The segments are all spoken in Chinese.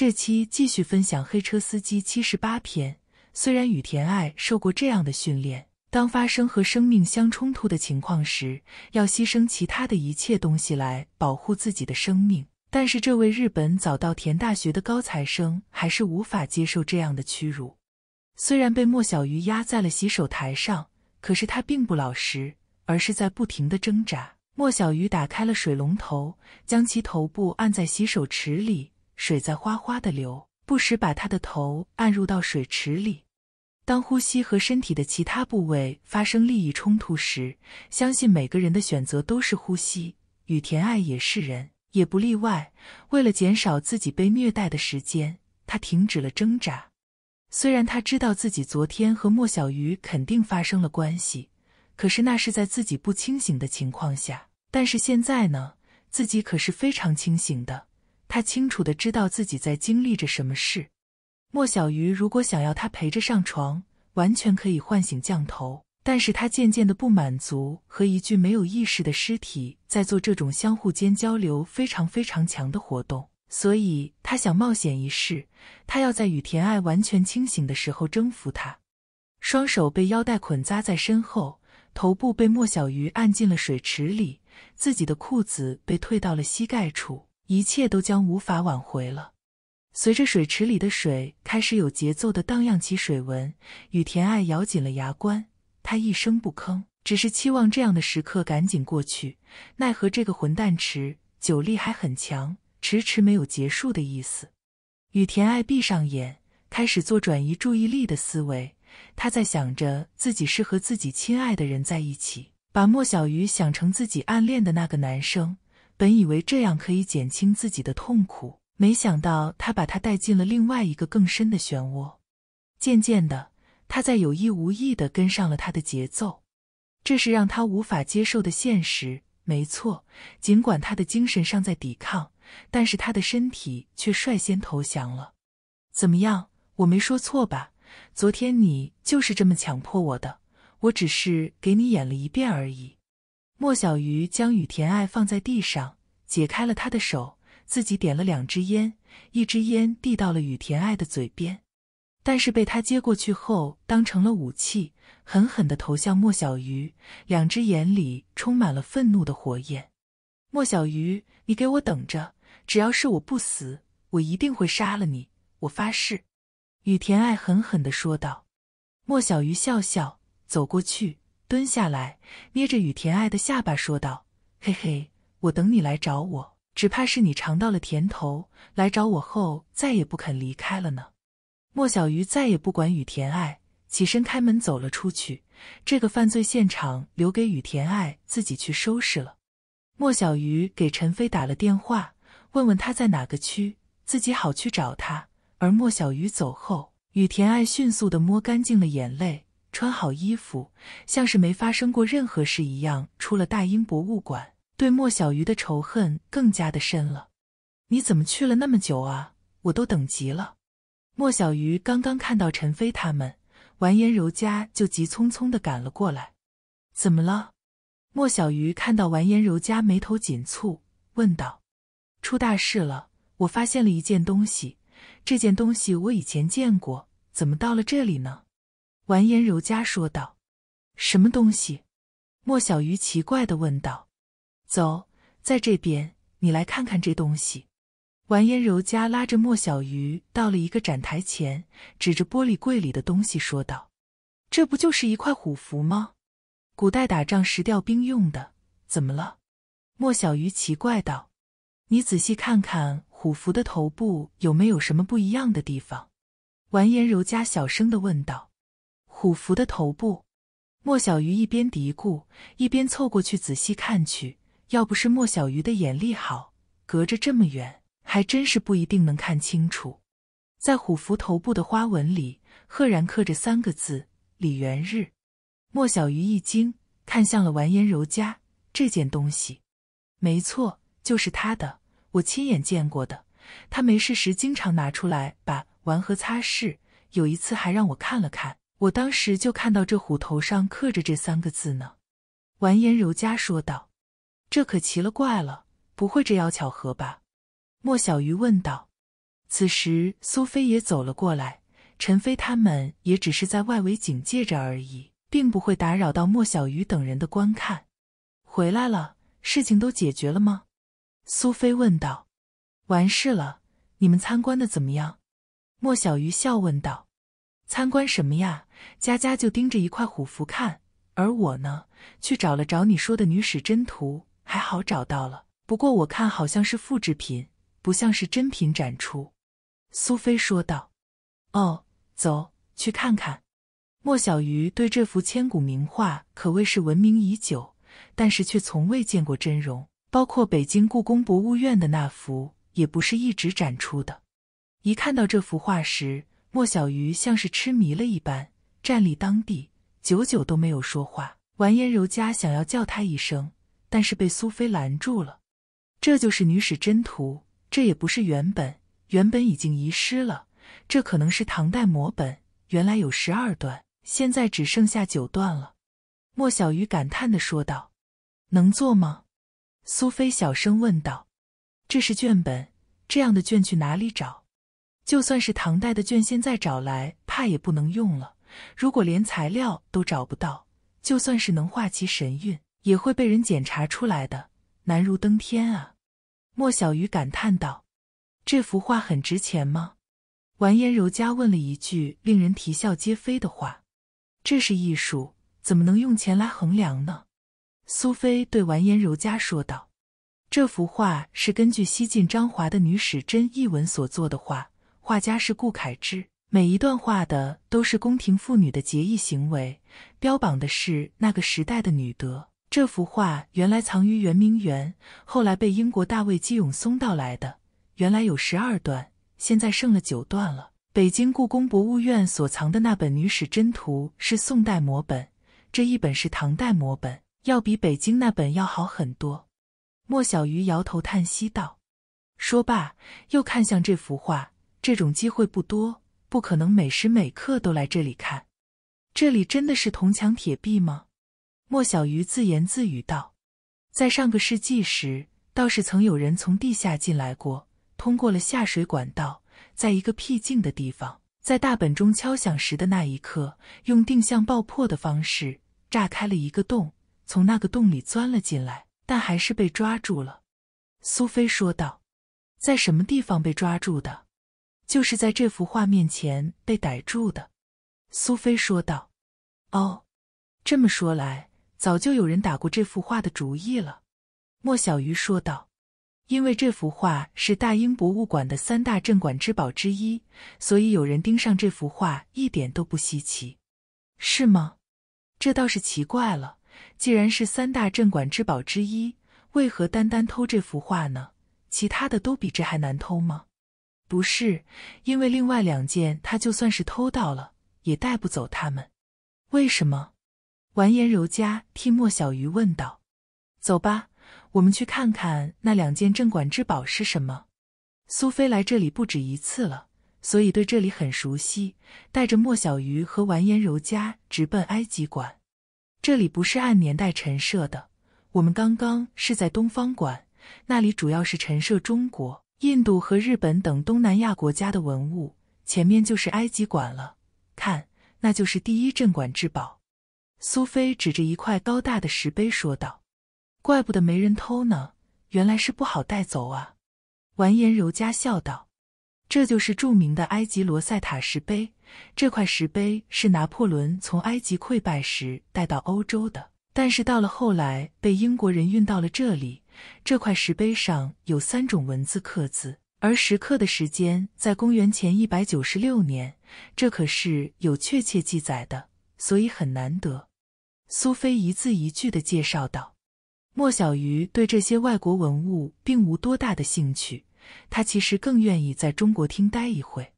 这期继续分享《黑车司机》七十八篇。虽然雨田爱受过这样的训练，当发生和生命相冲突的情况时，要牺牲其他的一切东西来保护自己的生命，但是这位日本早稻田大学的高材生还是无法接受这样的屈辱。虽然被莫小鱼压在了洗手台上，可是他并不老实，而是在不停的挣扎。莫小鱼打开了水龙头，将其头部按在洗手池里。水在哗哗的流，不时把他的头按入到水池里。当呼吸和身体的其他部位发生利益冲突时，相信每个人的选择都是呼吸。雨田爱也是人，也不例外。为了减少自己被虐待的时间，他停止了挣扎。虽然他知道自己昨天和莫小鱼肯定发生了关系，可是那是在自己不清醒的情况下。但是现在呢，自己可是非常清醒的。他清楚的知道自己在经历着什么事。莫小鱼如果想要他陪着上床，完全可以唤醒降头。但是他渐渐的不满足和一具没有意识的尸体在做这种相互间交流非常非常强的活动，所以他想冒险一试。他要在雨田爱完全清醒的时候征服她。双手被腰带捆扎在身后，头部被莫小鱼按进了水池里，自己的裤子被退到了膝盖处。一切都将无法挽回了。随着水池里的水开始有节奏的荡漾起水纹，雨田爱咬紧了牙关，她一声不吭，只是期望这样的时刻赶紧过去。奈何这个混蛋池酒力还很强，迟迟没有结束的意思。雨田爱闭上眼，开始做转移注意力的思维。她在想着自己是和自己亲爱的人在一起，把莫小鱼想成自己暗恋的那个男生。本以为这样可以减轻自己的痛苦，没想到他把他带进了另外一个更深的漩涡。渐渐的，他在有意无意的跟上了他的节奏，这是让他无法接受的现实。没错，尽管他的精神尚在抵抗，但是他的身体却率先投降了。怎么样，我没说错吧？昨天你就是这么强迫我的，我只是给你演了一遍而已。莫小鱼将雨田爱放在地上。解开了他的手，自己点了两支烟，一支烟递到了雨田爱的嘴边，但是被他接过去后，当成了武器，狠狠地投向莫小鱼。两只眼里充满了愤怒的火焰。莫小鱼，你给我等着！只要是我不死，我一定会杀了你！我发誓！”雨田爱狠狠地说道。莫小鱼笑笑，走过去，蹲下来，捏着雨田爱的下巴说道：“嘿嘿。”我等你来找我，只怕是你尝到了甜头，来找我后再也不肯离开了呢。莫小鱼再也不管雨田爱，起身开门走了出去。这个犯罪现场留给雨田爱自己去收拾了。莫小鱼给陈飞打了电话，问问他在哪个区，自己好去找他。而莫小鱼走后，雨田爱迅速地抹干净了眼泪，穿好衣服，像是没发生过任何事一样，出了大英博物馆。对莫小鱼的仇恨更加的深了。你怎么去了那么久啊？我都等急了。莫小鱼刚刚看到陈飞他们，完颜柔佳就急匆匆的赶了过来。怎么了？莫小鱼看到完颜柔佳，眉头紧蹙，问道：“出大事了？我发现了一件东西。这件东西我以前见过，怎么到了这里呢？”完颜柔佳说道：“什么东西？”莫小鱼奇怪的问道。走，在这边，你来看看这东西。完颜柔嘉拉着莫小鱼到了一个展台前，指着玻璃柜里的东西说道：“这不就是一块虎符吗？古代打仗时调兵用的，怎么了？”莫小鱼奇怪道：“你仔细看看虎符的头部有没有什么不一样的地方？”完颜柔嘉小声的问道：“虎符的头部？”莫小鱼一边嘀咕，一边凑过去仔细看去。要不是莫小鱼的眼力好，隔着这么远还真是不一定能看清楚。在虎符头部的花纹里，赫然刻着三个字“李元日”。莫小鱼一惊，看向了完颜柔佳，这件东西，没错，就是他的，我亲眼见过的。他没事时经常拿出来把玩和擦拭。有一次还让我看了看，我当时就看到这虎头上刻着这三个字呢。完颜柔佳说道。这可奇了怪了，不会这要巧合吧？莫小鱼问道。此时苏菲也走了过来，陈飞他们也只是在外围警戒着而已，并不会打扰到莫小鱼等人的观看。回来了，事情都解决了吗？苏菲问道。完事了，你们参观的怎么样？莫小鱼笑问道。参观什么呀？佳佳就盯着一块虎符看，而我呢，去找了找你说的女史箴图。还好找到了，不过我看好像是复制品，不像是真品展出。”苏菲说道。“哦，走去看看。”莫小鱼对这幅千古名画可谓是闻名已久，但是却从未见过真容，包括北京故宫博物院的那幅也不是一直展出的。一看到这幅画时，莫小鱼像是痴迷了一般，站立当地，久久都没有说话。完颜柔嘉想要叫他一声。但是被苏菲拦住了。这就是《女史箴图》，这也不是原本，原本已经遗失了。这可能是唐代摹本，原来有十二段，现在只剩下九段了。莫小鱼感叹的说道：“能做吗？”苏菲小声问道：“这是绢本，这样的卷去哪里找？就算是唐代的卷，现在找来怕也不能用了。如果连材料都找不到，就算是能画其神韵。”也会被人检查出来的，难如登天啊！莫小鱼感叹道：“这幅画很值钱吗？”完颜柔嘉问了一句令人啼笑皆非的话：“这是艺术，怎么能用钱来衡量呢？”苏菲对完颜柔嘉说道：“这幅画是根据西晋张华的《女史箴》一文所作的画，画家是顾恺之。每一段画的都是宫廷妇女的节义行为，标榜的是那个时代的女德。”这幅画原来藏于圆明园，后来被英国大卫基永松盗来的。原来有十二段，现在剩了九段了。北京故宫博物院所藏的那本《女史箴图》是宋代摹本，这一本是唐代摹本，要比北京那本要好很多。莫小鱼摇头叹息道：“说罢，又看向这幅画。这种机会不多，不可能每时每刻都来这里看。这里真的是铜墙铁壁吗？”莫小鱼自言自语道：“在上个世纪时，倒是曾有人从地下进来过，通过了下水管道，在一个僻静的地方，在大本钟敲响时的那一刻，用定向爆破的方式炸开了一个洞，从那个洞里钻了进来，但还是被抓住了。”苏菲说道：“在什么地方被抓住的？就是在这幅画面前被逮住的。”苏菲说道：“哦，这么说来。”早就有人打过这幅画的主意了，莫小鱼说道：“因为这幅画是大英博物馆的三大镇馆之宝之一，所以有人盯上这幅画一点都不稀奇，是吗？这倒是奇怪了。既然是三大镇馆之宝之一，为何单单偷这幅画呢？其他的都比这还难偷吗？不是，因为另外两件，他就算是偷到了，也带不走他们。为什么？”完颜柔嘉替莫小鱼问道：“走吧，我们去看看那两件镇馆之宝是什么。”苏菲来这里不止一次了，所以对这里很熟悉，带着莫小鱼和完颜柔嘉直奔埃及馆。这里不是按年代陈设的，我们刚刚是在东方馆，那里主要是陈设中国、印度和日本等东南亚国家的文物。前面就是埃及馆了，看，那就是第一镇馆之宝。苏菲指着一块高大的石碑说道：“怪不得没人偷呢，原来是不好带走啊。”完颜柔嘉笑道：“这就是著名的埃及罗塞塔石碑。这块石碑是拿破仑从埃及溃败时带到欧洲的，但是到了后来被英国人运到了这里。这块石碑上有三种文字刻字，而石刻的时间在公元前一百九十六年，这可是有确切记载的，所以很难得。”苏菲一字一句的介绍道：“莫小鱼对这些外国文物并无多大的兴趣，他其实更愿意在中国厅待一会。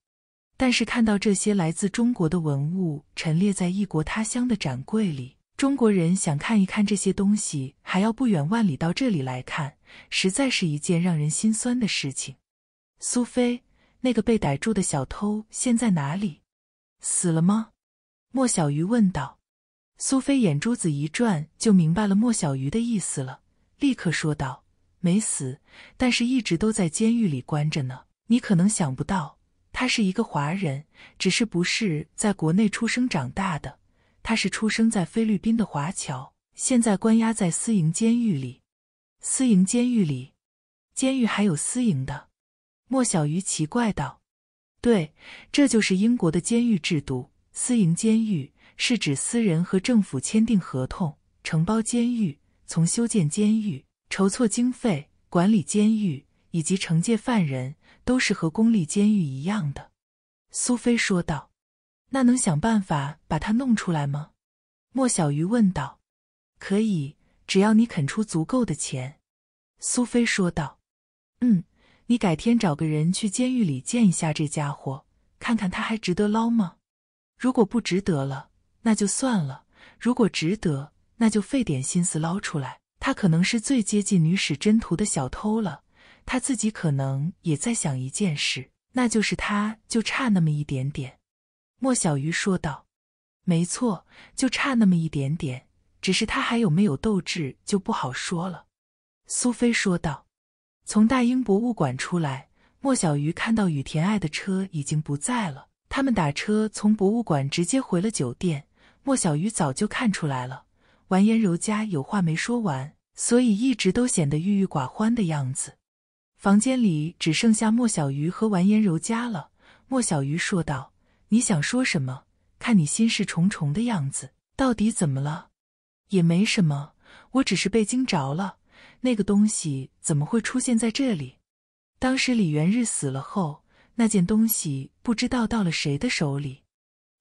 但是看到这些来自中国的文物陈列在异国他乡的展柜里，中国人想看一看这些东西，还要不远万里到这里来看，实在是一件让人心酸的事情。”苏菲，那个被逮住的小偷现在哪里？死了吗？莫小鱼问道。苏菲眼珠子一转，就明白了莫小鱼的意思了，立刻说道：“没死，但是一直都在监狱里关着呢。你可能想不到，他是一个华人，只是不是在国内出生长大的，他是出生在菲律宾的华侨，现在关押在私营监狱里。私营监狱里，监狱还有私营的。”莫小鱼奇怪道：“对，这就是英国的监狱制度，私营监狱。”是指私人和政府签订合同承包监狱，从修建监狱、筹措经费、管理监狱以及惩戒犯人，都是和公立监狱一样的。苏菲说道：“那能想办法把它弄出来吗？”莫小鱼问道：“可以，只要你肯出足够的钱。”苏菲说道：“嗯，你改天找个人去监狱里见一下这家伙，看看他还值得捞吗？如果不值得了。”那就算了，如果值得，那就费点心思捞出来。他可能是最接近女史箴图的小偷了，他自己可能也在想一件事，那就是他就差那么一点点。”莫小鱼说道。“没错，就差那么一点点，只是他还有没有斗志就不好说了。”苏菲说道。从大英博物馆出来，莫小鱼看到雨田爱的车已经不在了，他们打车从博物馆直接回了酒店。莫小鱼早就看出来了，完颜柔家有话没说完，所以一直都显得郁郁寡欢的样子。房间里只剩下莫小鱼和完颜柔家了。莫小鱼说道：“你想说什么？看你心事重重的样子，到底怎么了？”“也没什么，我只是被惊着了。那个东西怎么会出现在这里？”“当时李元日死了后，那件东西不知道到了谁的手里。”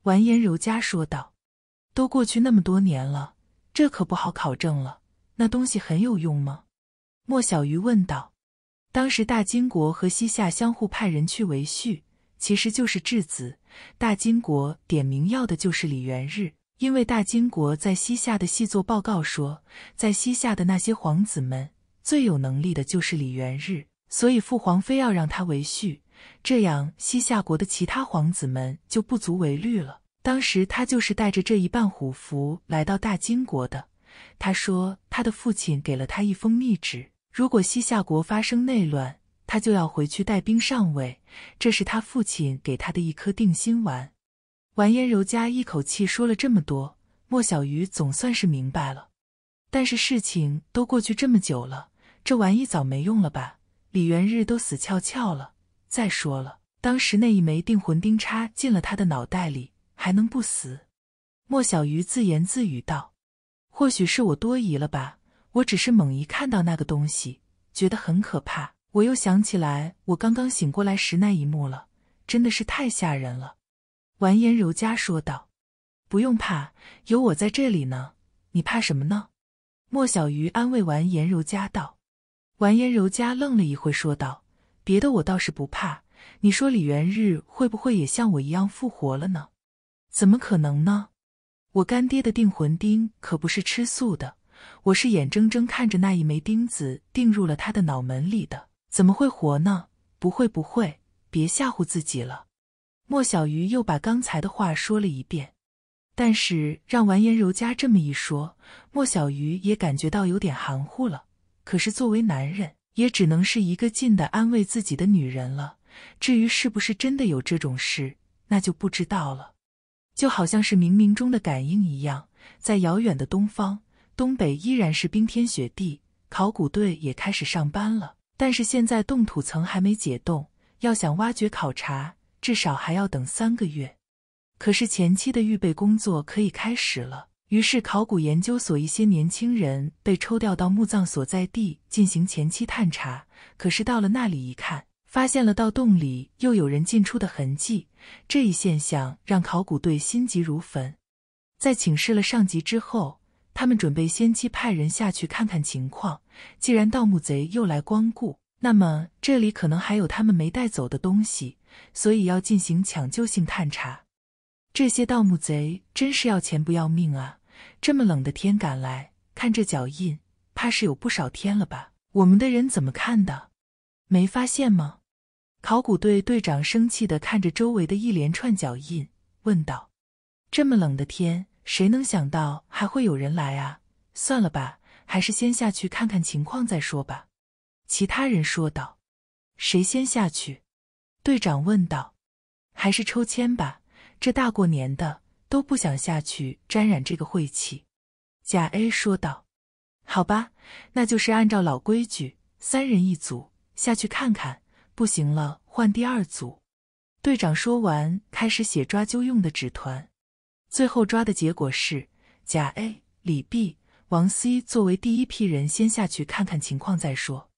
完颜柔家说道。都过去那么多年了，这可不好考证了。那东西很有用吗？莫小鱼问道。当时大金国和西夏相互派人去为婿，其实就是质子。大金国点名要的就是李元日，因为大金国在西夏的细作报告说，在西夏的那些皇子们最有能力的就是李元日，所以父皇非要让他为婿，这样西夏国的其他皇子们就不足为虑了。当时他就是带着这一半虎符来到大金国的。他说，他的父亲给了他一封密旨，如果西夏国发生内乱，他就要回去带兵上位。这是他父亲给他的一颗定心丸。完颜柔嘉一口气说了这么多，莫小鱼总算是明白了。但是事情都过去这么久了，这玩意早没用了吧？李元日都死翘翘了。再说了，当时那一枚定魂钉插进了他的脑袋里。还能不死？莫小鱼自言自语道：“或许是我多疑了吧？我只是猛一看到那个东西，觉得很可怕。我又想起来我刚刚醒过来时那一幕了，真的是太吓人了。”完颜柔嘉说道：“不用怕，有我在这里呢，你怕什么呢？”莫小鱼安慰完颜柔嘉道。完颜柔嘉愣了一会，说道：“别的我倒是不怕，你说李元日会不会也像我一样复活了呢？”怎么可能呢？我干爹的定魂钉可不是吃素的。我是眼睁睁看着那一枚钉子钉入了他的脑门里的，怎么会活呢？不会，不会，别吓唬自己了。莫小鱼又把刚才的话说了一遍，但是让完颜柔嘉这么一说，莫小鱼也感觉到有点含糊了。可是作为男人，也只能是一个劲的安慰自己的女人了。至于是不是真的有这种事，那就不知道了。就好像是冥冥中的感应一样，在遥远的东方，东北依然是冰天雪地，考古队也开始上班了。但是现在冻土层还没解冻，要想挖掘考察，至少还要等三个月。可是前期的预备工作可以开始了。于是，考古研究所一些年轻人被抽调到墓葬所在地进行前期探查。可是到了那里一看，发现了盗洞里又有人进出的痕迹，这一现象让考古队心急如焚。在请示了上级之后，他们准备先期派人下去看看情况。既然盗墓贼又来光顾，那么这里可能还有他们没带走的东西，所以要进行抢救性探查。这些盗墓贼真是要钱不要命啊！这么冷的天赶来，看这脚印，怕是有不少天了吧？我们的人怎么看的？没发现吗？考古队队长生气的看着周围的一连串脚印，问道：“这么冷的天，谁能想到还会有人来啊？算了吧，还是先下去看看情况再说吧。”其他人说道。“谁先下去？”队长问道。“还是抽签吧。这大过年的，都不想下去沾染这个晦气。”甲 A 说道。“好吧，那就是按照老规矩，三人一组下去看看。”不行了，换第二组。队长说完，开始写抓阄用的纸团。最后抓的结果是：甲 A、李 B、王 C 作为第一批人先下去看看情况再说。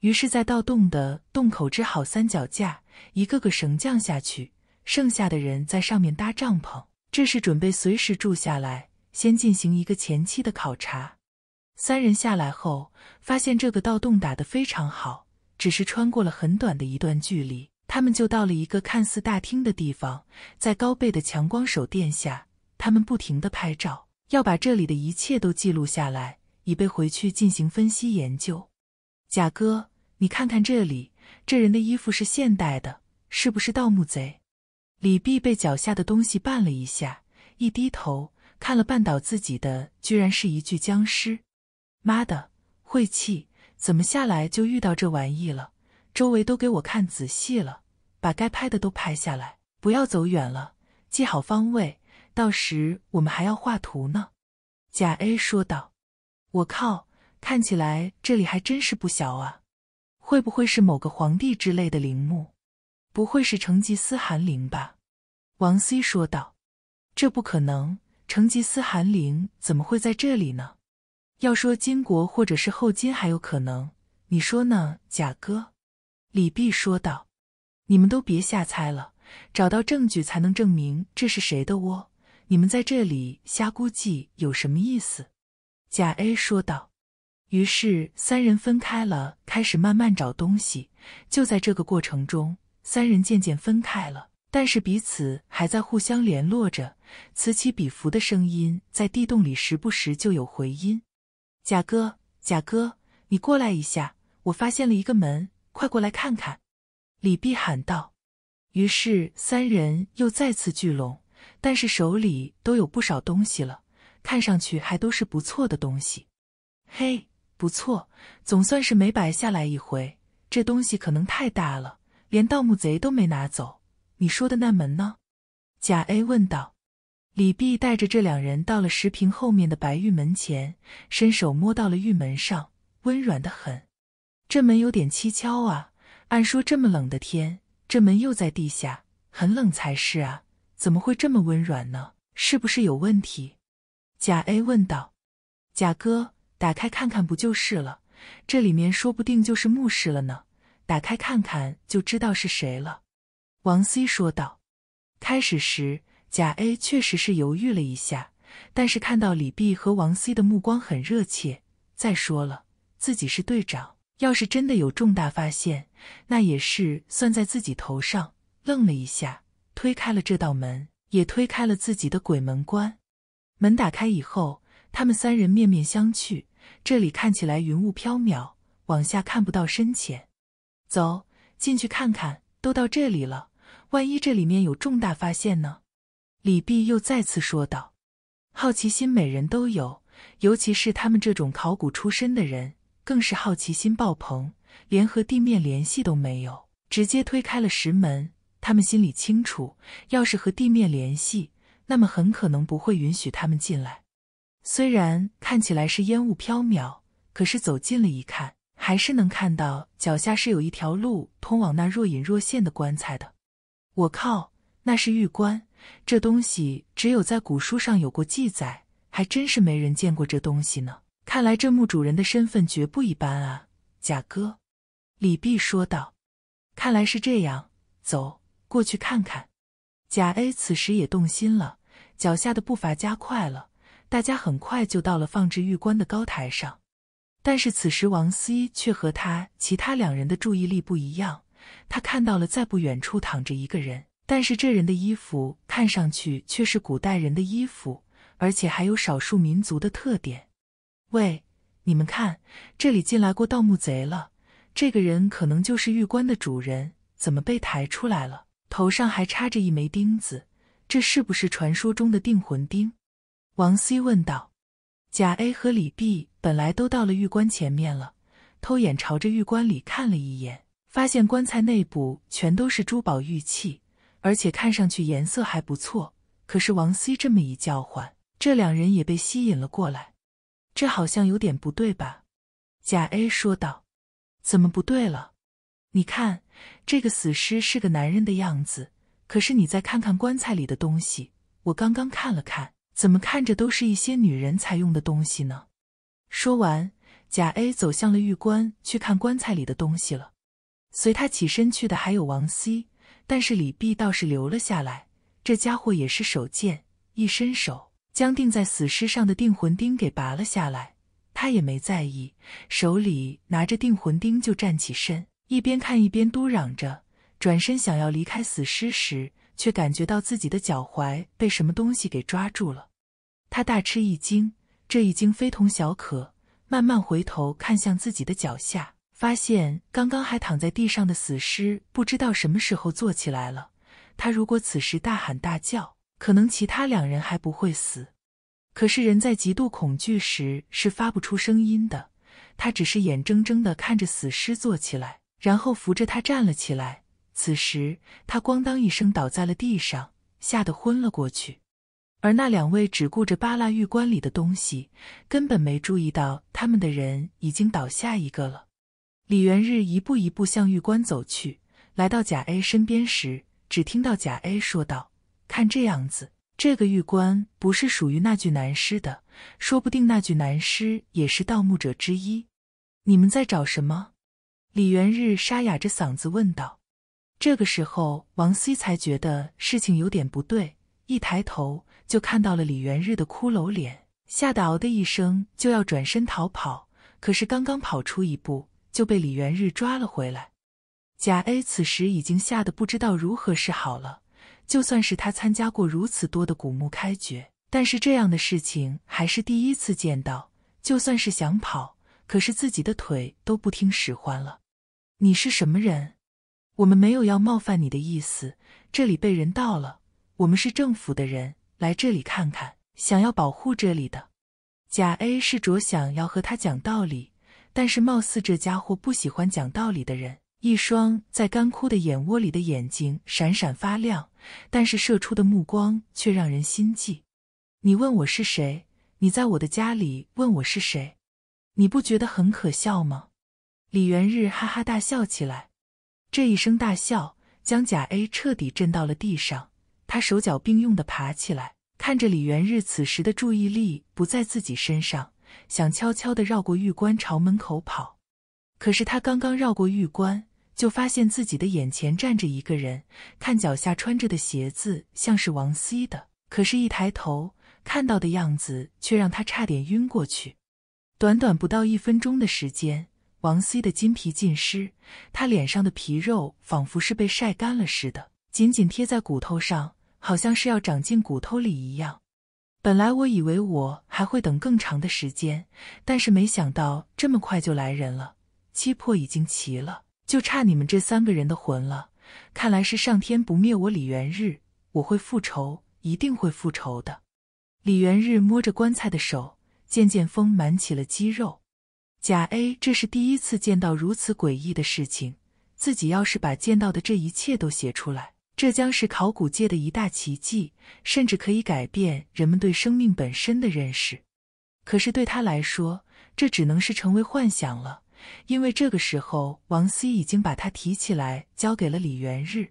于是，在盗洞的洞口支好三脚架，一个个绳降下去。剩下的人在上面搭帐篷，这是准备随时住下来，先进行一个前期的考察。三人下来后，发现这个盗洞打得非常好。只是穿过了很短的一段距离，他们就到了一个看似大厅的地方。在高倍的强光手电下，他们不停的拍照，要把这里的一切都记录下来，以备回去进行分析研究。贾哥，你看看这里，这人的衣服是现代的，是不是盗墓贼？李毕被脚下的东西绊了一下，一低头，看了绊倒自己的，居然是一具僵尸！妈的，晦气！怎么下来就遇到这玩意了？周围都给我看仔细了，把该拍的都拍下来，不要走远了，记好方位，到时我们还要画图呢。”贾 A 说道。“我靠，看起来这里还真是不小啊，会不会是某个皇帝之类的陵墓？不会是成吉思汗陵吧？”王 C 说道。“这不可能，成吉思汗陵怎么会在这里呢？”要说金国或者是后金还有可能，你说呢，贾哥？”李弼说道，“你们都别瞎猜了，找到证据才能证明这是谁的窝，你们在这里瞎估计有什么意思？”贾 A 说道。于是三人分开了，开始慢慢找东西。就在这个过程中，三人渐渐分开了，但是彼此还在互相联络着，此起彼伏的声音在地洞里时不时就有回音。贾哥，贾哥，你过来一下，我发现了一个门，快过来看看！”李碧喊道。于是三人又再次聚拢，但是手里都有不少东西了，看上去还都是不错的东西。嘿，不错，总算是没白下来一回。这东西可能太大了，连盗墓贼都没拿走。你说的那门呢？”贾 A 问道。李碧带着这两人到了石屏后面的白玉门前，伸手摸到了玉门上，温软的很。这门有点蹊跷啊！按说这么冷的天，这门又在地下，很冷才是啊，怎么会这么温软呢？是不是有问题？贾 A 问道。贾哥，打开看看不就是了？这里面说不定就是墓室了呢，打开看看就知道是谁了。王 C 说道。开始时。贾 A 确实是犹豫了一下，但是看到李 B 和王 C 的目光很热切。再说了，自己是队长，要是真的有重大发现，那也是算在自己头上。愣了一下，推开了这道门，也推开了自己的鬼门关。门打开以后，他们三人面面相觑。这里看起来云雾飘渺，往下看不到深浅。走进去看看，都到这里了，万一这里面有重大发现呢？李毕又再次说道：“好奇心每人都有，尤其是他们这种考古出身的人，更是好奇心爆棚。连和地面联系都没有，直接推开了石门。他们心里清楚，要是和地面联系，那么很可能不会允许他们进来。虽然看起来是烟雾飘渺，可是走近了一看，还是能看到脚下是有一条路通往那若隐若现的棺材的。我靠，那是玉棺！”这东西只有在古书上有过记载，还真是没人见过这东西呢。看来这墓主人的身份绝不一般啊！贾哥，李泌说道：“看来是这样，走过去看看。”贾 A 此时也动心了，脚下的步伐加快了。大家很快就到了放置玉棺的高台上，但是此时王 C 却和他其他两人的注意力不一样，他看到了在不远处躺着一个人。但是这人的衣服看上去却是古代人的衣服，而且还有少数民族的特点。喂，你们看，这里进来过盗墓贼了。这个人可能就是玉棺的主人，怎么被抬出来了？头上还插着一枚钉子，这是不是传说中的定魂钉？王 C 问道。贾 A 和李 B 本来都到了玉棺前面了，偷眼朝着玉棺里看了一眼，发现棺材内部全都是珠宝玉器。而且看上去颜色还不错，可是王 C 这么一叫唤，这两人也被吸引了过来。这好像有点不对吧？贾 A 说道：“怎么不对了？你看这个死尸是个男人的样子，可是你再看看棺材里的东西，我刚刚看了看，怎么看着都是一些女人才用的东西呢？”说完，贾 A 走向了玉棺，去看棺材里的东西了。随他起身去的还有王 C。但是李弼倒是留了下来，这家伙也是手贱，一伸手将钉在死尸上的定魂钉给拔了下来。他也没在意，手里拿着定魂钉就站起身，一边看一边嘟嚷着，转身想要离开死尸时，却感觉到自己的脚踝被什么东西给抓住了。他大吃一惊，这一惊非同小可，慢慢回头看向自己的脚下。发现刚刚还躺在地上的死尸不知道什么时候坐起来了。他如果此时大喊大叫，可能其他两人还不会死。可是人在极度恐惧时是发不出声音的。他只是眼睁睁地看着死尸坐起来，然后扶着他站了起来。此时他咣当一声倒在了地上，吓得昏了过去。而那两位只顾着扒拉玉棺里的东西，根本没注意到他们的人已经倒下一个了。李元日一步一步向玉棺走去，来到贾 A 身边时，只听到贾 A 说道：“看这样子，这个玉棺不是属于那具男尸的，说不定那具男尸也是盗墓者之一。”你们在找什么？”李元日沙哑着嗓子问道。这个时候，王西才觉得事情有点不对，一抬头就看到了李元日的骷髅脸，吓得嗷的一声就要转身逃跑，可是刚刚跑出一步。就被李元日抓了回来。贾 A 此时已经吓得不知道如何是好了。就算是他参加过如此多的古墓开掘，但是这样的事情还是第一次见到。就算是想跑，可是自己的腿都不听使唤了。你是什么人？我们没有要冒犯你的意思。这里被人盗了，我们是政府的人，来这里看看，想要保护这里的。贾 A 是着想要和他讲道理。但是，貌似这家伙不喜欢讲道理的人。一双在干枯的眼窝里的眼睛闪闪发亮，但是射出的目光却让人心悸。你问我是谁？你在我的家里问我是谁？你不觉得很可笑吗？李元日哈哈大笑起来，这一声大笑将贾 A 彻底震到了地上。他手脚并用的爬起来，看着李元日，此时的注意力不在自己身上。想悄悄地绕过玉关朝门口跑，可是他刚刚绕过玉关，就发现自己的眼前站着一个人，看脚下穿着的鞋子像是王 C 的，可是，一抬头看到的样子却让他差点晕过去。短短不到一分钟的时间，王 C 的金皮尽湿，他脸上的皮肉仿佛是被晒干了似的，紧紧贴在骨头上，好像是要长进骨头里一样。本来我以为我还会等更长的时间，但是没想到这么快就来人了。七魄已经齐了，就差你们这三个人的魂了。看来是上天不灭我李元日，我会复仇，一定会复仇的。李元日摸着棺材的手，渐渐丰满起了肌肉。贾 A 这是第一次见到如此诡异的事情，自己要是把见到的这一切都写出来。这将是考古界的一大奇迹，甚至可以改变人们对生命本身的认识。可是对他来说，这只能是成为幻想了，因为这个时候，王希已经把他提起来交给了李元日。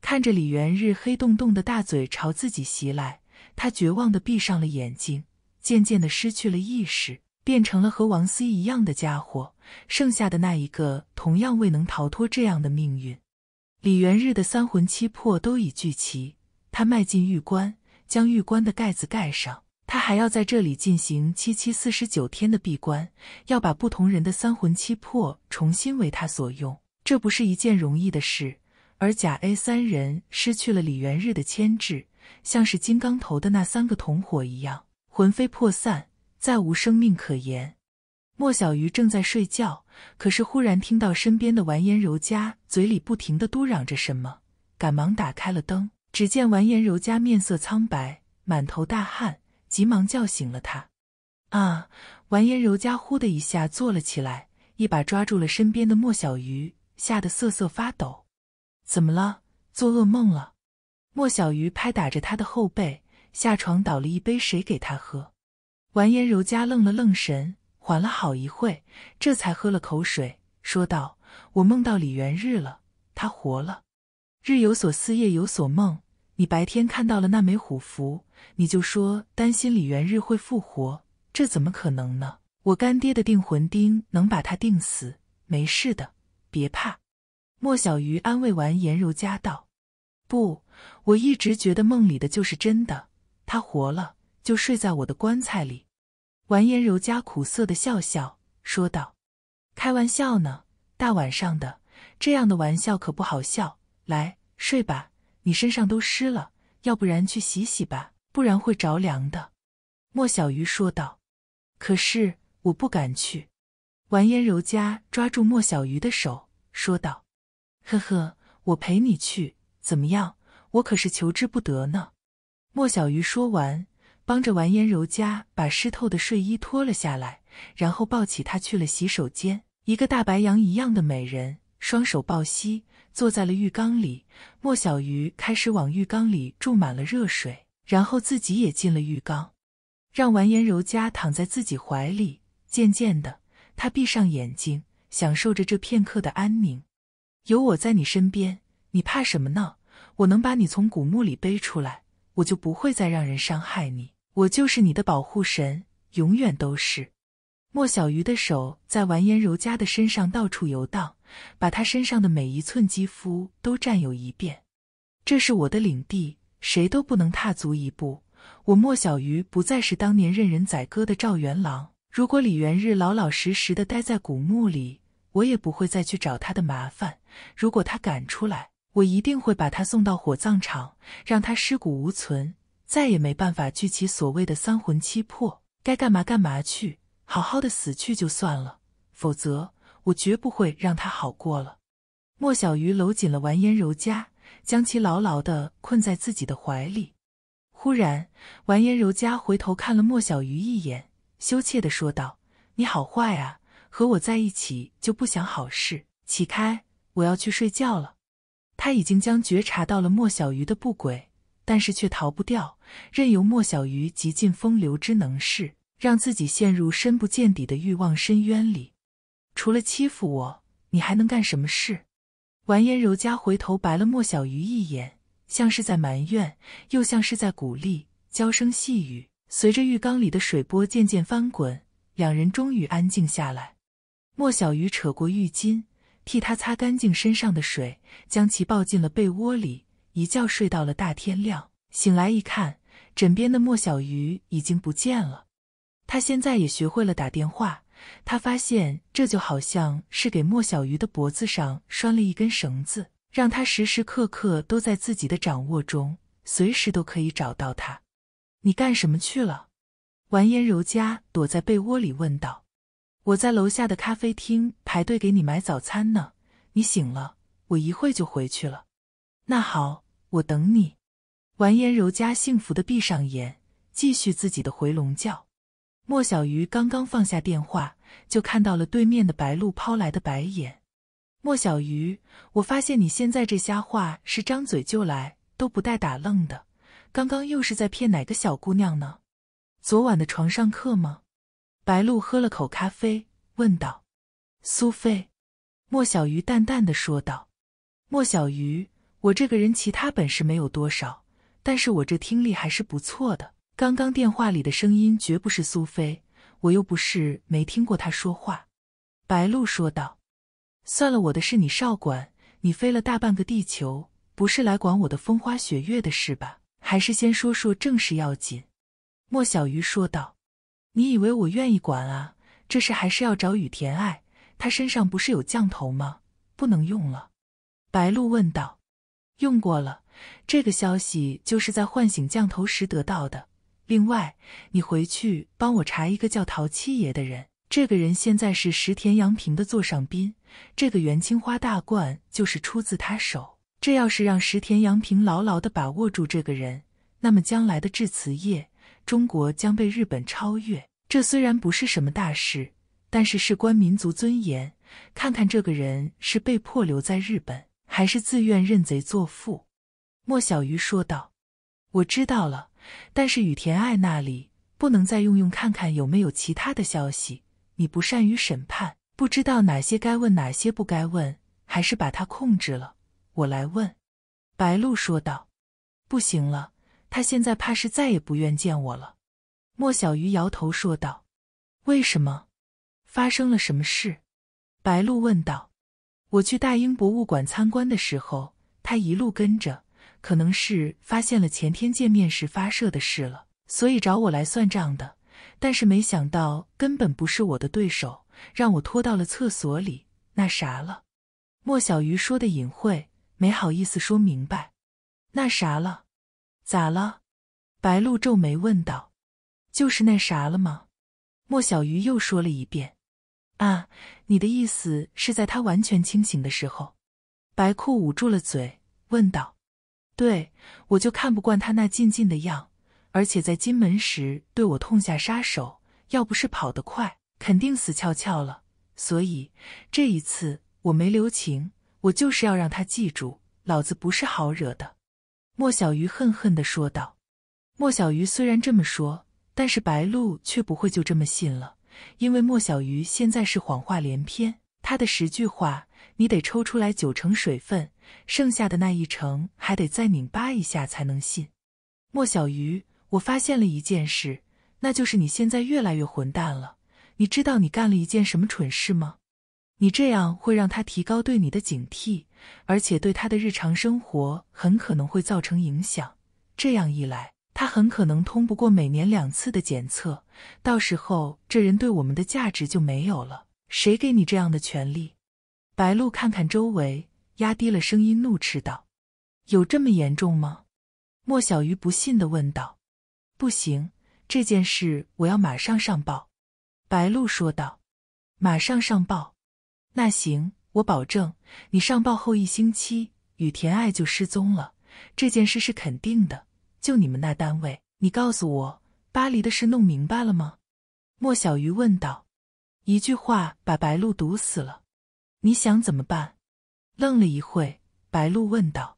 看着李元日黑洞洞的大嘴朝自己袭来，他绝望的闭上了眼睛，渐渐的失去了意识，变成了和王希一样的家伙。剩下的那一个，同样未能逃脱这样的命运。李元日的三魂七魄都已聚齐，他迈进玉棺，将玉棺的盖子盖上。他还要在这里进行七七四十九天的闭关，要把不同人的三魂七魄重新为他所用。这不是一件容易的事。而甲、A 三人失去了李元日的牵制，像是金刚头的那三个同伙一样，魂飞魄散，再无生命可言。莫小鱼正在睡觉，可是忽然听到身边的完颜柔嘉嘴里不停的嘟嚷着什么，赶忙打开了灯。只见完颜柔嘉面色苍白，满头大汗，急忙叫醒了他。啊！完颜柔嘉呼的一下坐了起来，一把抓住了身边的莫小鱼，吓得瑟瑟发抖。怎么了？做噩梦了？莫小鱼拍打着他的后背，下床倒了一杯水给他喝。完颜柔嘉愣了愣神。缓了好一会，这才喝了口水，说道：“我梦到李元日了，他活了。日有所思，夜有所梦。你白天看到了那枚虎符，你就说担心李元日会复活，这怎么可能呢？我干爹的定魂钉能把他定死，没事的，别怕。”莫小鱼安慰完颜如佳道：“不，我一直觉得梦里的就是真的。他活了，就睡在我的棺材里。”完颜柔嘉苦涩的笑笑，说道：“开玩笑呢，大晚上的，这样的玩笑可不好笑。来，睡吧，你身上都湿了，要不然去洗洗吧，不然会着凉的。”莫小鱼说道：“可是我不敢去。”完颜柔嘉抓住莫小鱼的手，说道：“呵呵，我陪你去，怎么样？我可是求之不得呢。”莫小鱼说完。帮着完颜柔嘉把湿透的睡衣脱了下来，然后抱起她去了洗手间。一个大白羊一样的美人，双手抱膝坐在了浴缸里。莫小鱼开始往浴缸里注满了热水，然后自己也进了浴缸，让完颜柔嘉躺在自己怀里。渐渐的，她闭上眼睛，享受着这片刻的安宁。有我在你身边，你怕什么呢？我能把你从古墓里背出来，我就不会再让人伤害你。我就是你的保护神，永远都是。莫小鱼的手在完颜柔嘉的身上到处游荡，把她身上的每一寸肌肤都占有一遍。这是我的领地，谁都不能踏足一步。我莫小鱼不再是当年任人宰割的赵元郎。如果李元日老老实实的待在古墓里，我也不会再去找他的麻烦。如果他敢出来，我一定会把他送到火葬场，让他尸骨无存。再也没办法聚齐所谓的三魂七魄，该干嘛干嘛去，好好的死去就算了，否则我绝不会让他好过了。莫小鱼搂紧了完颜柔嘉，将其牢牢的困在自己的怀里。忽然，完颜柔嘉回头看了莫小鱼一眼，羞怯的说道：“你好坏啊，和我在一起就不想好事。起开，我要去睡觉了。”他已经将觉察到了莫小鱼的不轨。但是却逃不掉，任由莫小鱼极尽风流之能事，让自己陷入深不见底的欲望深渊里。除了欺负我，你还能干什么事？完颜柔嘉回头白了莫小鱼一眼，像是在埋怨，又像是在鼓励，娇声细语。随着浴缸里的水波渐渐翻滚，两人终于安静下来。莫小鱼扯过浴巾，替他擦干净身上的水，将其抱进了被窝里。一觉睡到了大天亮，醒来一看，枕边的莫小鱼已经不见了。他现在也学会了打电话，他发现这就好像是给莫小鱼的脖子上拴了一根绳子，让他时时刻刻都在自己的掌握中，随时都可以找到他。你干什么去了？完颜柔嘉躲在被窝里问道：“我在楼下的咖啡厅排队给你买早餐呢。你醒了，我一会就回去了。”那好，我等你。完颜柔嘉幸福的闭上眼，继续自己的回笼觉。莫小鱼刚刚放下电话，就看到了对面的白鹿抛来的白眼。莫小鱼，我发现你现在这瞎话是张嘴就来，都不带打愣的。刚刚又是在骗哪个小姑娘呢？昨晚的床上课吗？白鹿喝了口咖啡，问道。苏菲，莫小鱼淡淡的说道。莫小鱼。我这个人其他本事没有多少，但是我这听力还是不错的。刚刚电话里的声音绝不是苏菲，我又不是没听过她说话。”白露说道，“算了，我的事你少管。你飞了大半个地球，不是来管我的风花雪月的事吧？还是先说说正事要紧。”莫小鱼说道，“你以为我愿意管啊？这事还是要找雨田爱，他身上不是有降头吗？不能用了。”白露问道。用过了，这个消息就是在唤醒降头时得到的。另外，你回去帮我查一个叫陶七爷的人，这个人现在是石田洋平的座上宾，这个元青花大罐就是出自他手。这要是让石田洋平牢牢地把握住这个人，那么将来的制瓷业，中国将被日本超越。这虽然不是什么大事，但是事关民族尊严。看看这个人是被迫留在日本。还是自愿认贼作父。”莫小鱼说道，“我知道了，但是雨田爱那里不能再用用看看有没有其他的消息。你不善于审判，不知道哪些该问，哪些不该问，还是把他控制了，我来问。”白露说道，“不行了，他现在怕是再也不愿见我了。”莫小鱼摇头说道，“为什么？发生了什么事？”白露问道。我去大英博物馆参观的时候，他一路跟着，可能是发现了前天见面时发射的事了，所以找我来算账的。但是没想到根本不是我的对手，让我拖到了厕所里，那啥了。莫小鱼说的隐晦，没好意思说明白。那啥了？咋了？白鹿皱眉问道：“就是那啥了吗？”莫小鱼又说了一遍：“啊。”你的意思是在他完全清醒的时候，白裤捂住了嘴，问道：“对我就看不惯他那静静的样，而且在金门时对我痛下杀手，要不是跑得快，肯定死翘翘了。所以这一次我没留情，我就是要让他记住，老子不是好惹的。”莫小鱼恨恨地说道。莫小鱼虽然这么说，但是白露却不会就这么信了。因为莫小鱼现在是谎话连篇，他的十句话你得抽出来九成水分，剩下的那一成还得再拧巴一下才能信。莫小鱼，我发现了一件事，那就是你现在越来越混蛋了。你知道你干了一件什么蠢事吗？你这样会让他提高对你的警惕，而且对他的日常生活很可能会造成影响。这样一来。他很可能通不过每年两次的检测，到时候这人对我们的价值就没有了。谁给你这样的权利？白露看看周围，压低了声音怒斥道：“有这么严重吗？”莫小鱼不信的问道。“不行，这件事我要马上上报。”白露说道。“马上上报？那行，我保证，你上报后一星期，雨田爱就失踪了。这件事是肯定的。”就你们那单位，你告诉我，巴黎的事弄明白了吗？莫小鱼问道。一句话把白鹿堵死了。你想怎么办？愣了一会，白鹿问道。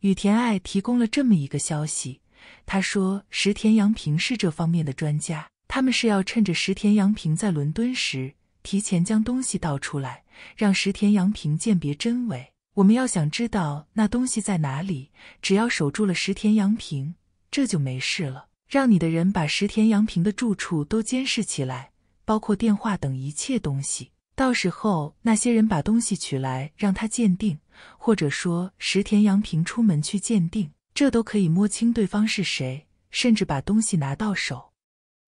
羽田爱提供了这么一个消息，他说石田洋平是这方面的专家，他们是要趁着石田洋平在伦敦时，提前将东西倒出来，让石田洋平鉴别真伪。我们要想知道那东西在哪里，只要守住了石田阳平，这就没事了。让你的人把石田阳平的住处都监视起来，包括电话等一切东西。到时候那些人把东西取来，让他鉴定，或者说石田阳平出门去鉴定，这都可以摸清对方是谁，甚至把东西拿到手。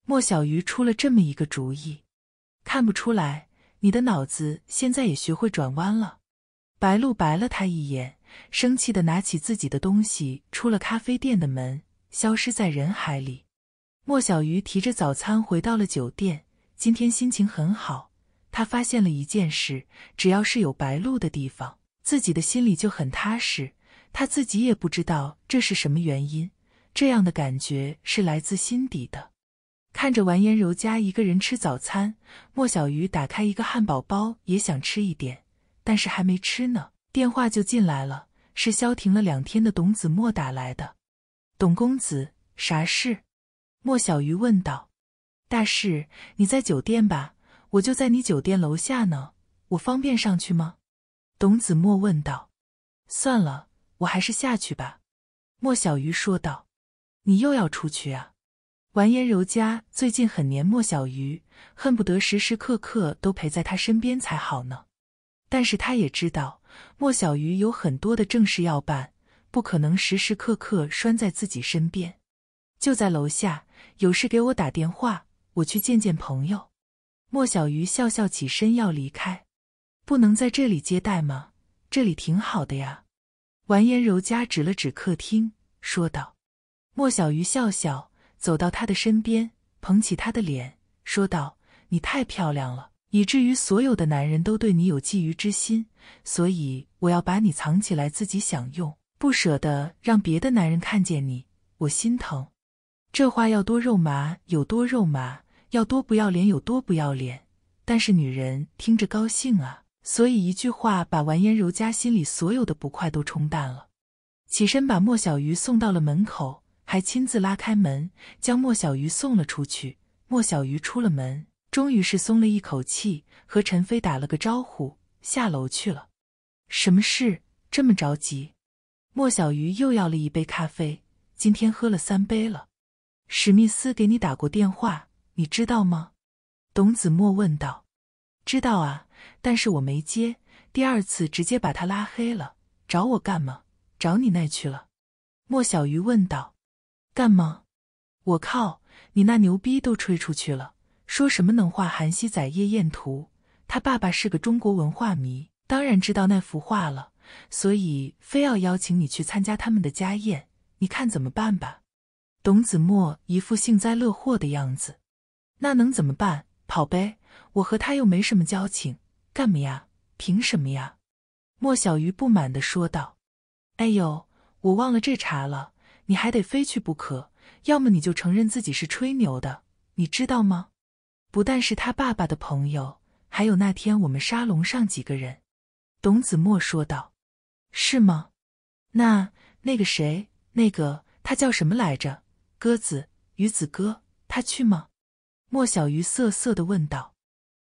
莫小鱼出了这么一个主意，看不出来，你的脑子现在也学会转弯了。白露白了他一眼，生气的拿起自己的东西，出了咖啡店的门，消失在人海里。莫小鱼提着早餐回到了酒店，今天心情很好。他发现了一件事：只要是有白露的地方，自己的心里就很踏实。他自己也不知道这是什么原因，这样的感觉是来自心底的。看着完颜柔家一个人吃早餐，莫小鱼打开一个汉堡包，也想吃一点。但是还没吃呢，电话就进来了，是消停了两天的董子墨打来的。董公子，啥事？莫小鱼问道。大事，你在酒店吧？我就在你酒店楼下呢，我方便上去吗？董子墨问道。算了，我还是下去吧。莫小鱼说道。你又要出去啊？完颜柔家最近很黏莫小鱼，恨不得时时刻刻都陪在他身边才好呢。但是他也知道，莫小鱼有很多的正事要办，不可能时时刻刻拴在自己身边。就在楼下有事给我打电话，我去见见朋友。莫小鱼笑笑起身要离开，不能在这里接待吗？这里挺好的呀。完颜柔嘉指了指客厅，说道。莫小鱼笑笑走到他的身边，捧起他的脸，说道：“你太漂亮了。”以至于所有的男人都对你有觊觎之心，所以我要把你藏起来自己享用，不舍得让别的男人看见你，我心疼。这话要多肉麻有多肉麻，要多不要脸有多不要脸，但是女人听着高兴啊，所以一句话把完颜柔家心里所有的不快都冲淡了。起身把莫小鱼送到了门口，还亲自拉开门将莫小鱼送了出去。莫小鱼出了门。终于是松了一口气，和陈飞打了个招呼，下楼去了。什么事这么着急？莫小鱼又要了一杯咖啡，今天喝了三杯了。史密斯给你打过电话，你知道吗？董子墨问道。知道啊，但是我没接，第二次直接把他拉黑了。找我干嘛？找你那去了？莫小鱼问道。干嘛？我靠，你那牛逼都吹出去了。说什么能画《韩熙载夜宴图》？他爸爸是个中国文化迷，当然知道那幅画了，所以非要邀请你去参加他们的家宴。你看怎么办吧？董子墨一副幸灾乐祸的样子。那能怎么办？跑呗！我和他又没什么交情，干嘛呀？凭什么呀？莫小鱼不满地说道。哎呦，我忘了这茬了。你还得非去不可，要么你就承认自己是吹牛的，你知道吗？不但是他爸爸的朋友，还有那天我们沙龙上几个人。”董子墨说道，“是吗？那那个谁，那个他叫什么来着？鸽子，鱼子哥，他去吗？”莫小鱼色色的问道，“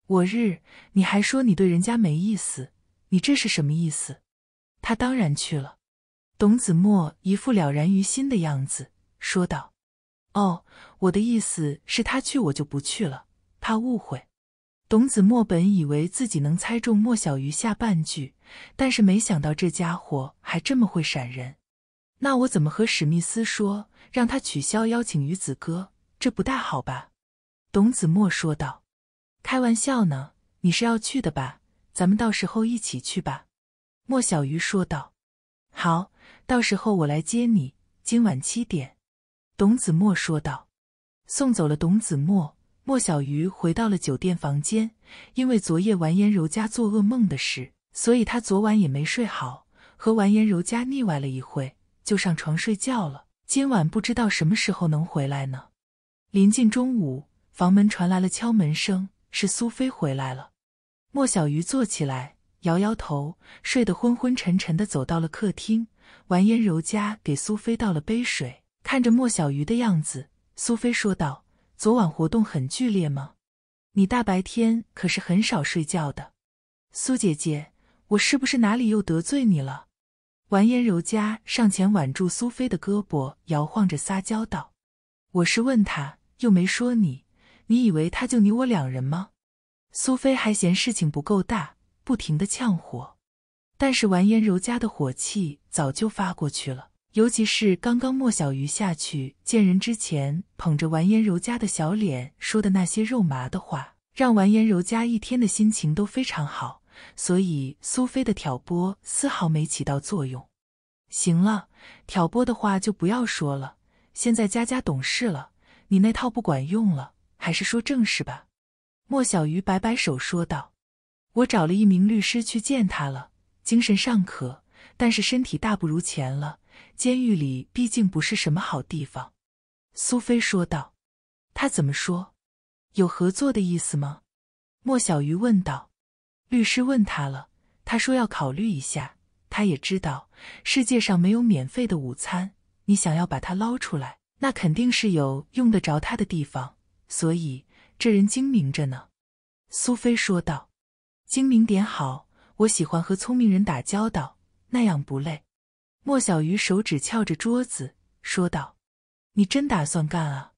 我日，你还说你对人家没意思，你这是什么意思？”他当然去了。”董子墨一副了然于心的样子说道，“哦，我的意思是，他去，我就不去了。”怕误会，董子墨本以为自己能猜中莫小鱼下半句，但是没想到这家伙还这么会闪人。那我怎么和史密斯说，让他取消邀请鱼子哥？这不大好吧？董子墨说道。开玩笑呢，你是要去的吧？咱们到时候一起去吧。莫小鱼说道。好，到时候我来接你。今晚七点。董子墨说道。送走了董子墨。莫小鱼回到了酒店房间，因为昨夜完颜柔家做噩梦的事，所以他昨晚也没睡好，和完颜柔家腻歪了一会，就上床睡觉了。今晚不知道什么时候能回来呢？临近中午，房门传来了敲门声，是苏菲回来了。莫小鱼坐起来，摇摇头，睡得昏昏沉沉的，走到了客厅。完颜柔家给苏菲倒了杯水，看着莫小鱼的样子，苏菲说道。昨晚活动很剧烈吗？你大白天可是很少睡觉的，苏姐姐，我是不是哪里又得罪你了？完颜柔嘉上前挽住苏菲的胳膊，摇晃着撒娇道：“我是问他，又没说你。你以为他就你我两人吗？”苏菲还嫌事情不够大，不停的呛火，但是完颜柔嘉的火气早就发过去了。尤其是刚刚莫小鱼下去见人之前，捧着完颜柔家的小脸说的那些肉麻的话，让完颜柔家一天的心情都非常好，所以苏菲的挑拨丝毫没起到作用。行了，挑拨的话就不要说了，现在佳佳懂事了，你那套不管用了，还是说正事吧。莫小鱼摆摆手说道：“我找了一名律师去见他了，精神尚可，但是身体大不如前了。”监狱里毕竟不是什么好地方，苏菲说道。他怎么说？有合作的意思吗？莫小鱼问道。律师问他了，他说要考虑一下。他也知道世界上没有免费的午餐。你想要把他捞出来，那肯定是有用得着他的地方。所以这人精明着呢，苏菲说道。精明点好，我喜欢和聪明人打交道，那样不累。莫小鱼手指翘着桌子说道：“你真打算干啊？”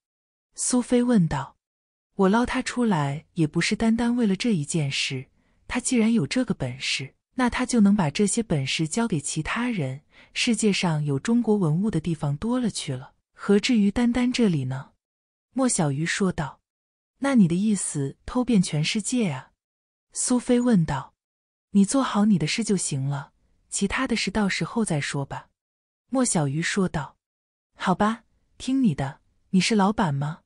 苏菲问道。“我捞他出来也不是单单为了这一件事。他既然有这个本事，那他就能把这些本事交给其他人。世界上有中国文物的地方多了去了，何至于单单这里呢？”莫小鱼说道。“那你的意思，偷遍全世界啊？”苏菲问道。“你做好你的事就行了。”其他的事到时候再说吧。”莫小鱼说道。“好吧，听你的。你是老板吗？”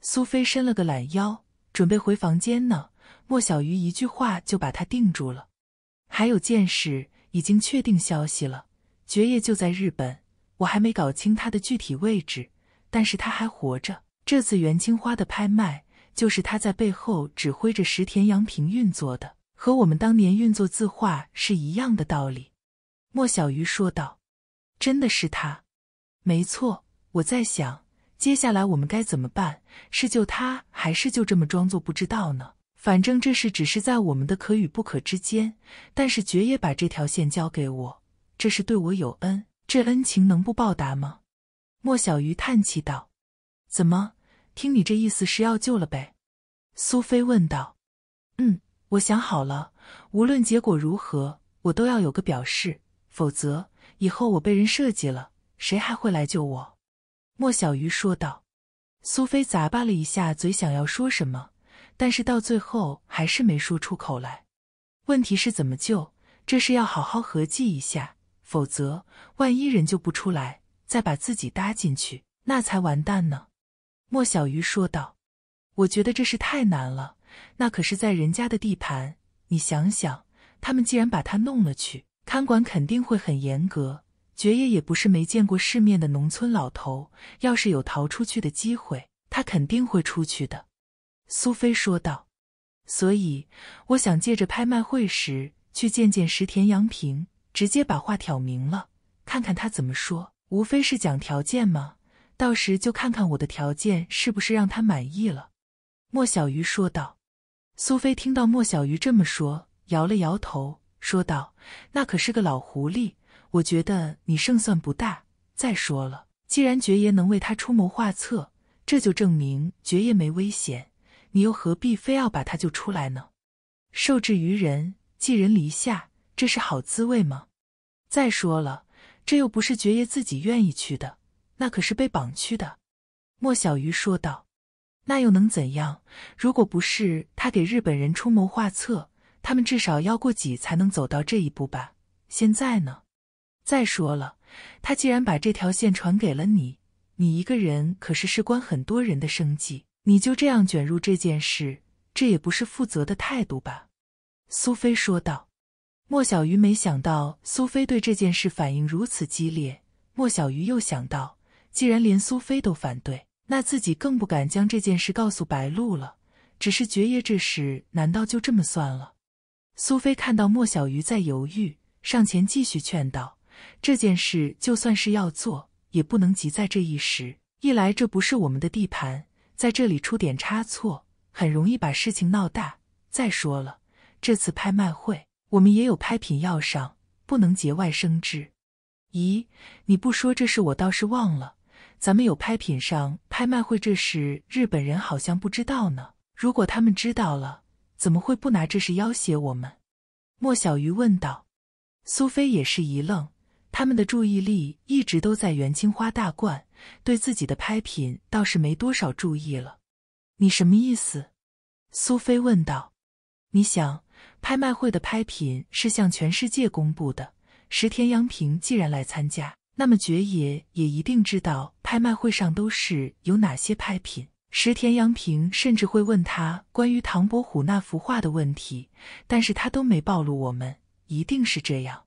苏菲伸了个懒腰，准备回房间呢。莫小鱼一句话就把他定住了。还有件事，已经确定消息了，爵爷就在日本，我还没搞清他的具体位置，但是他还活着。这次元青花的拍卖，就是他在背后指挥着石田洋平运作的，和我们当年运作字画是一样的道理。莫小鱼说道：“真的是他，没错。我在想，接下来我们该怎么办？是救他，还是就这么装作不知道呢？反正这事只是在我们的可与不可之间。但是爵爷把这条线交给我，这是对我有恩，这恩情能不报答吗？”莫小鱼叹气道：“怎么，听你这意思是要救了呗？”苏菲问道：“嗯，我想好了，无论结果如何，我都要有个表示。”否则，以后我被人设计了，谁还会来救我？”莫小鱼说道。苏菲咂巴了一下嘴，想要说什么，但是到最后还是没说出口来。问题是怎么救？这是要好好合计一下，否则万一人救不出来，再把自己搭进去，那才完蛋呢。”莫小鱼说道。“我觉得这事太难了，那可是在人家的地盘，你想想，他们既然把他弄了去……”看管肯定会很严格，爵爷也不是没见过世面的农村老头。要是有逃出去的机会，他肯定会出去的。”苏菲说道。“所以我想借着拍卖会时去见见石田洋平，直接把话挑明了，看看他怎么说。无非是讲条件嘛，到时就看看我的条件是不是让他满意了。”莫小鱼说道。苏菲听到莫小鱼这么说，摇了摇头。说道：“那可是个老狐狸，我觉得你胜算不大。再说了，既然爵爷能为他出谋划策，这就证明爵爷没危险。你又何必非要把他救出来呢？受制于人，寄人篱下，这是好滋味吗？再说了，这又不是爵爷自己愿意去的，那可是被绑去的。”莫小鱼说道：“那又能怎样？如果不是他给日本人出谋划策。”他们至少要过几才能走到这一步吧？现在呢？再说了，他既然把这条线传给了你，你一个人可是事关很多人的生计，你就这样卷入这件事，这也不是负责的态度吧？”苏菲说道。莫小鱼没想到苏菲对这件事反应如此激烈。莫小鱼又想到，既然连苏菲都反对，那自己更不敢将这件事告诉白露了。只是爵爷这事，难道就这么算了？苏菲看到莫小鱼在犹豫，上前继续劝道：“这件事就算是要做，也不能急在这一时。一来这不是我们的地盘，在这里出点差错，很容易把事情闹大。再说了，这次拍卖会我们也有拍品要上，不能节外生枝。”“咦，你不说这事，我倒是忘了。咱们有拍品上拍卖会这事，日本人好像不知道呢。如果他们知道了……”怎么会不拿这事要挟我们？”莫小鱼问道。苏菲也是一愣，他们的注意力一直都在元青花大罐，对自己的拍品倒是没多少注意了。“你什么意思？”苏菲问道。“你想，拍卖会的拍品是向全世界公布的，石田洋平既然来参加，那么爵爷也一定知道拍卖会上都是有哪些拍品。”石田洋平甚至会问他关于唐伯虎那幅画的问题，但是他都没暴露。我们一定是这样。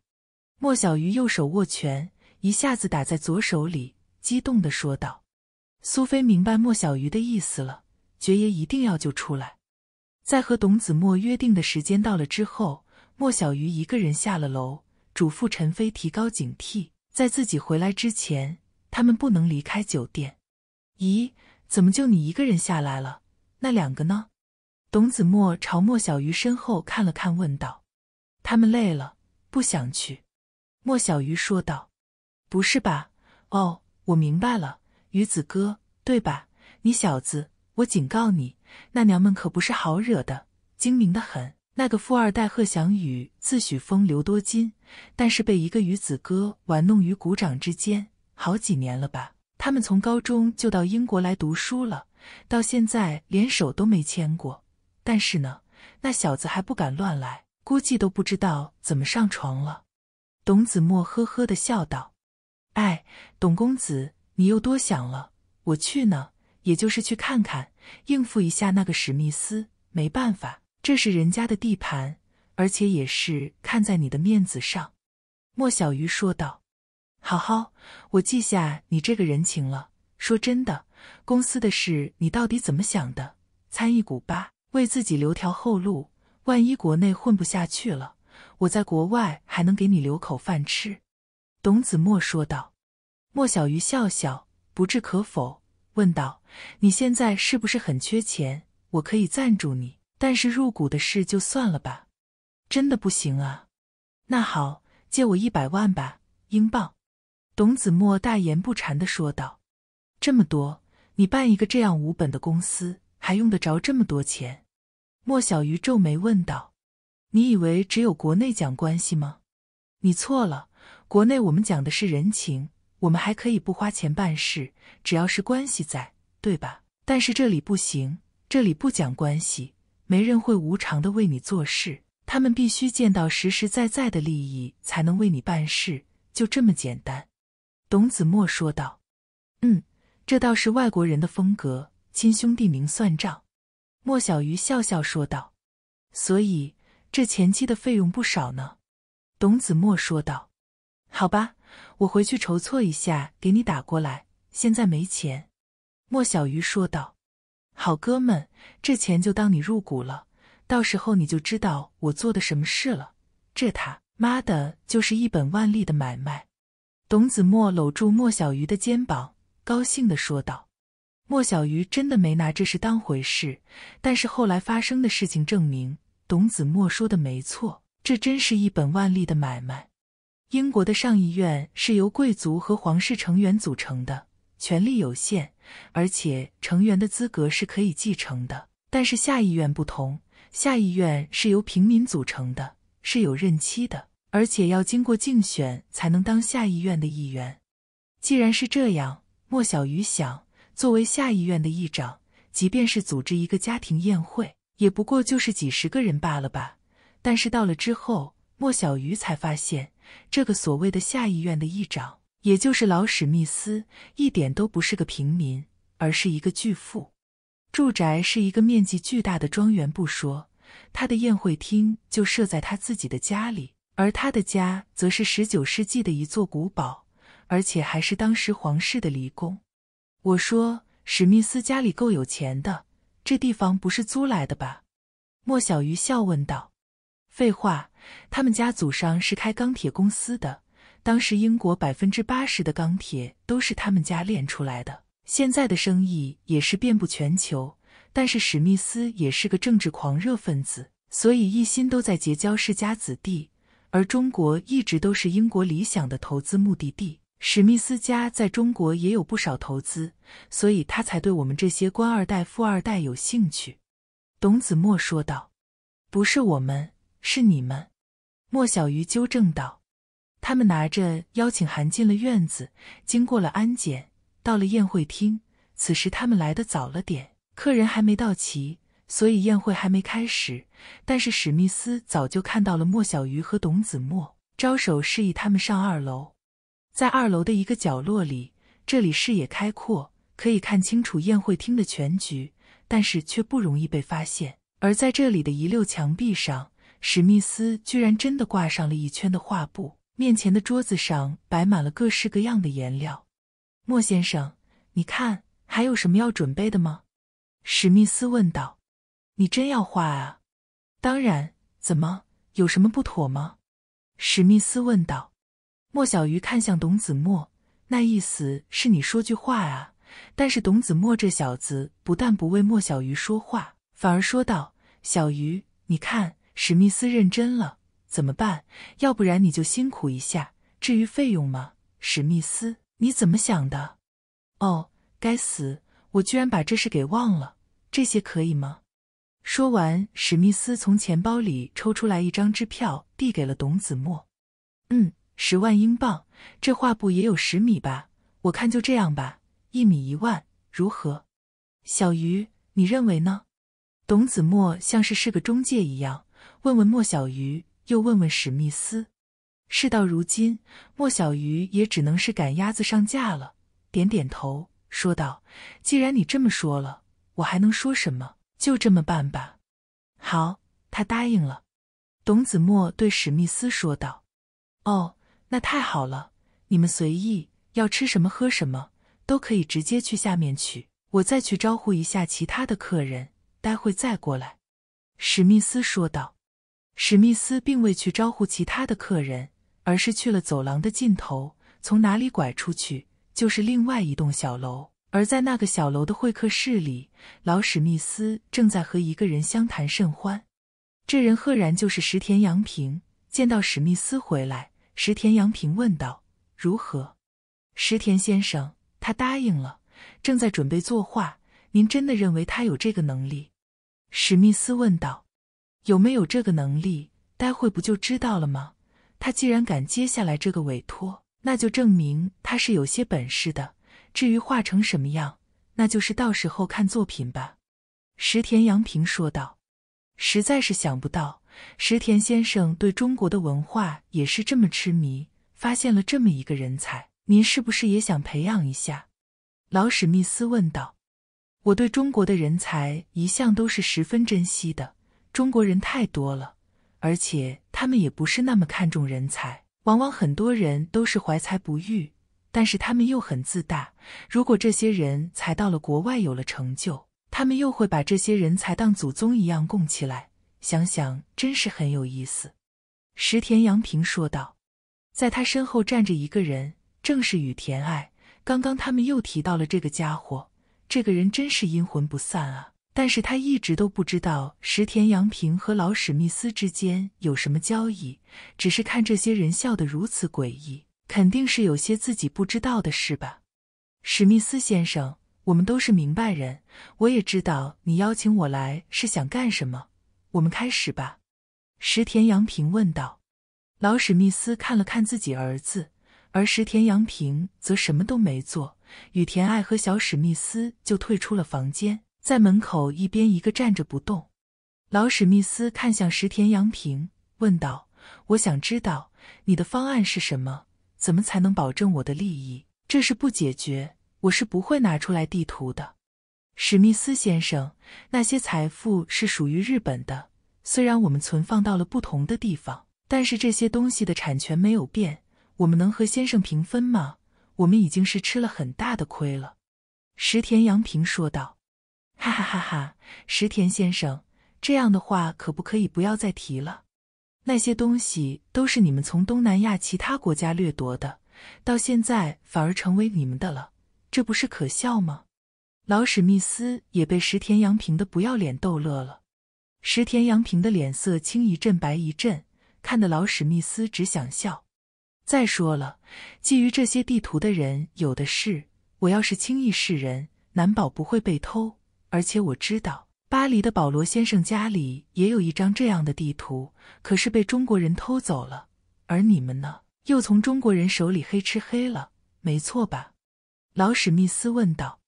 莫小鱼右手握拳，一下子打在左手里，激动的说道：“苏菲，明白莫小鱼的意思了，爵爷一定要救出来。”在和董子墨约定的时间到了之后，莫小鱼一个人下了楼，嘱咐陈飞提高警惕，在自己回来之前，他们不能离开酒店。咦？怎么就你一个人下来了？那两个呢？董子墨朝莫小鱼身后看了看，问道：“他们累了，不想去。”莫小鱼说道：“不是吧？哦，我明白了，鱼子哥，对吧？你小子，我警告你，那娘们可不是好惹的，精明的很。那个富二代贺翔宇自诩风流多金，但是被一个鱼子哥玩弄于股掌之间，好几年了吧？”他们从高中就到英国来读书了，到现在连手都没牵过。但是呢，那小子还不敢乱来，估计都不知道怎么上床了。董子墨呵呵的笑道：“哎，董公子，你又多想了。我去呢，也就是去看看，应付一下那个史密斯。没办法，这是人家的地盘，而且也是看在你的面子上。”莫小鱼说道。好好，我记下你这个人情了。说真的，公司的事你到底怎么想的？参与股吧，为自己留条后路，万一国内混不下去了，我在国外还能给你留口饭吃。”董子墨说道。莫小鱼笑笑，不置可否，问道：“你现在是不是很缺钱？我可以赞助你，但是入股的事就算了吧。真的不行啊。那好，借我一百万吧，英镑。”董子墨大言不惭的说道：“这么多，你办一个这样无本的公司，还用得着这么多钱？”莫小鱼皱眉问道：“你以为只有国内讲关系吗？你错了，国内我们讲的是人情，我们还可以不花钱办事，只要是关系在，对吧？但是这里不行，这里不讲关系，没人会无偿的为你做事，他们必须见到实实在在的利益才能为你办事，就这么简单。”董子墨说道：“嗯，这倒是外国人的风格，亲兄弟明算账。”莫小鱼笑笑说道：“所以这前期的费用不少呢。”董子墨说道：“好吧，我回去筹措一下，给你打过来。现在没钱。”莫小鱼说道：“好哥们，这钱就当你入股了，到时候你就知道我做的什么事了。这他妈的就是一本万利的买卖。”董子墨搂住莫小鱼的肩膀，高兴地说道：“莫小鱼真的没拿这事当回事，但是后来发生的事情证明，董子墨说的没错，这真是一本万利的买卖。”英国的上议院是由贵族和皇室成员组成的，权力有限，而且成员的资格是可以继承的。但是下议院不同，下议院是由平民组成的，是有任期的。而且要经过竞选才能当下议院的议员。既然是这样，莫小鱼想，作为下议院的议长，即便是组织一个家庭宴会，也不过就是几十个人罢了吧？但是到了之后，莫小鱼才发现，这个所谓的下议院的议长，也就是老史密斯，一点都不是个平民，而是一个巨富。住宅是一个面积巨大的庄园，不说，他的宴会厅就设在他自己的家里。而他的家则是十九世纪的一座古堡，而且还是当时皇室的离宫。我说：“史密斯家里够有钱的，这地方不是租来的吧？”莫小鱼笑问道。“废话，他们家祖上是开钢铁公司的，当时英国百分之八十的钢铁都是他们家炼出来的，现在的生意也是遍布全球。但是史密斯也是个政治狂热分子，所以一心都在结交世家子弟。”而中国一直都是英国理想的投资目的地。史密斯家在中国也有不少投资，所以他才对我们这些官二代、富二代有兴趣。”董子墨说道，“不是我们，是你们。”莫小鱼纠正道。他们拿着邀请函进了院子，经过了安检，到了宴会厅。此时他们来的早了点，客人还没到齐。所以宴会还没开始，但是史密斯早就看到了莫小鱼和董子墨，招手示意他们上二楼。在二楼的一个角落里，这里视野开阔，可以看清楚宴会厅的全局，但是却不容易被发现。而在这里的一溜墙壁上，史密斯居然真的挂上了一圈的画布。面前的桌子上摆满了各式各样的颜料。莫先生，你看还有什么要准备的吗？史密斯问道。你真要画啊？当然，怎么有什么不妥吗？史密斯问道。莫小鱼看向董子墨，那意思是你说句话啊。但是董子墨这小子不但不为莫小鱼说话，反而说道：“小鱼，你看，史密斯认真了，怎么办？要不然你就辛苦一下。至于费用吗？史密斯，你怎么想的？哦，该死，我居然把这事给忘了。这些可以吗？”说完，史密斯从钱包里抽出来一张支票，递给了董子墨。嗯，十万英镑，这画布也有十米吧？我看就这样吧，一米一万，如何？小鱼，你认为呢？董子墨像是是个中介一样，问问莫小鱼，又问问史密斯。事到如今，莫小鱼也只能是赶鸭子上架了，点点头，说道：“既然你这么说了，我还能说什么？”就这么办吧，好，他答应了。董子墨对史密斯说道：“哦，那太好了，你们随意要吃什么喝什么都可以，直接去下面取。我再去招呼一下其他的客人，待会再过来。”史密斯说道。史密斯并未去招呼其他的客人，而是去了走廊的尽头，从哪里拐出去就是另外一栋小楼。而在那个小楼的会客室里，老史密斯正在和一个人相谈甚欢。这人赫然就是石田洋平。见到史密斯回来，石田洋平问道：“如何？”“石田先生，他答应了，正在准备作画。您真的认为他有这个能力？”史密斯问道。“有没有这个能力？待会不就知道了吗？他既然敢接下来这个委托，那就证明他是有些本事的。”至于画成什么样，那就是到时候看作品吧。”石田洋平说道。“实在是想不到，石田先生对中国的文化也是这么痴迷，发现了这么一个人才，您是不是也想培养一下？”老史密斯问道。“我对中国的人才一向都是十分珍惜的。中国人太多了，而且他们也不是那么看重人才，往往很多人都是怀才不遇。”但是他们又很自大。如果这些人才到了国外有了成就，他们又会把这些人才当祖宗一样供起来。想想真是很有意思。”石田洋平说道。在他身后站着一个人，正是宇田爱。刚刚他们又提到了这个家伙。这个人真是阴魂不散啊！但是他一直都不知道石田洋平和老史密斯之间有什么交易，只是看这些人笑得如此诡异。肯定是有些自己不知道的事吧，史密斯先生，我们都是明白人，我也知道你邀请我来是想干什么。我们开始吧。”石田洋平问道。老史密斯看了看自己儿子，而石田洋平则什么都没做，雨田爱和小史密斯就退出了房间，在门口一边一个站着不动。老史密斯看向石田洋平，问道：“我想知道你的方案是什么？”怎么才能保证我的利益？这事不解决，我是不会拿出来地图的，史密斯先生。那些财富是属于日本的，虽然我们存放到了不同的地方，但是这些东西的产权没有变。我们能和先生平分吗？我们已经是吃了很大的亏了。石田洋平说道：“哈哈哈哈，石田先生，这样的话可不可以不要再提了？”那些东西都是你们从东南亚其他国家掠夺的，到现在反而成为你们的了，这不是可笑吗？老史密斯也被石田阳平的不要脸逗乐了。石田阳平的脸色青一阵白一阵，看得老史密斯只想笑。再说了，觊觎这些地图的人有的是，我要是轻易示人，难保不会被偷。而且我知道。巴黎的保罗先生家里也有一张这样的地图，可是被中国人偷走了。而你们呢，又从中国人手里黑吃黑了，没错吧？老史密斯问道。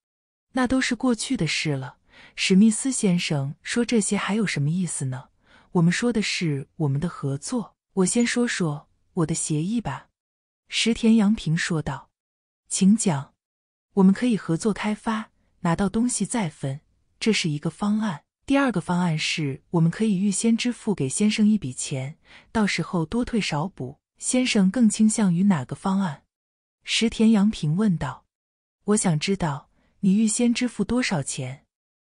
那都是过去的事了，史密斯先生说。这些还有什么意思呢？我们说的是我们的合作。我先说说我的协议吧，石田洋平说道。请讲。我们可以合作开发，拿到东西再分。这是一个方案。第二个方案是我们可以预先支付给先生一笔钱，到时候多退少补。先生更倾向于哪个方案？石田洋平问道。我想知道你预先支付多少钱？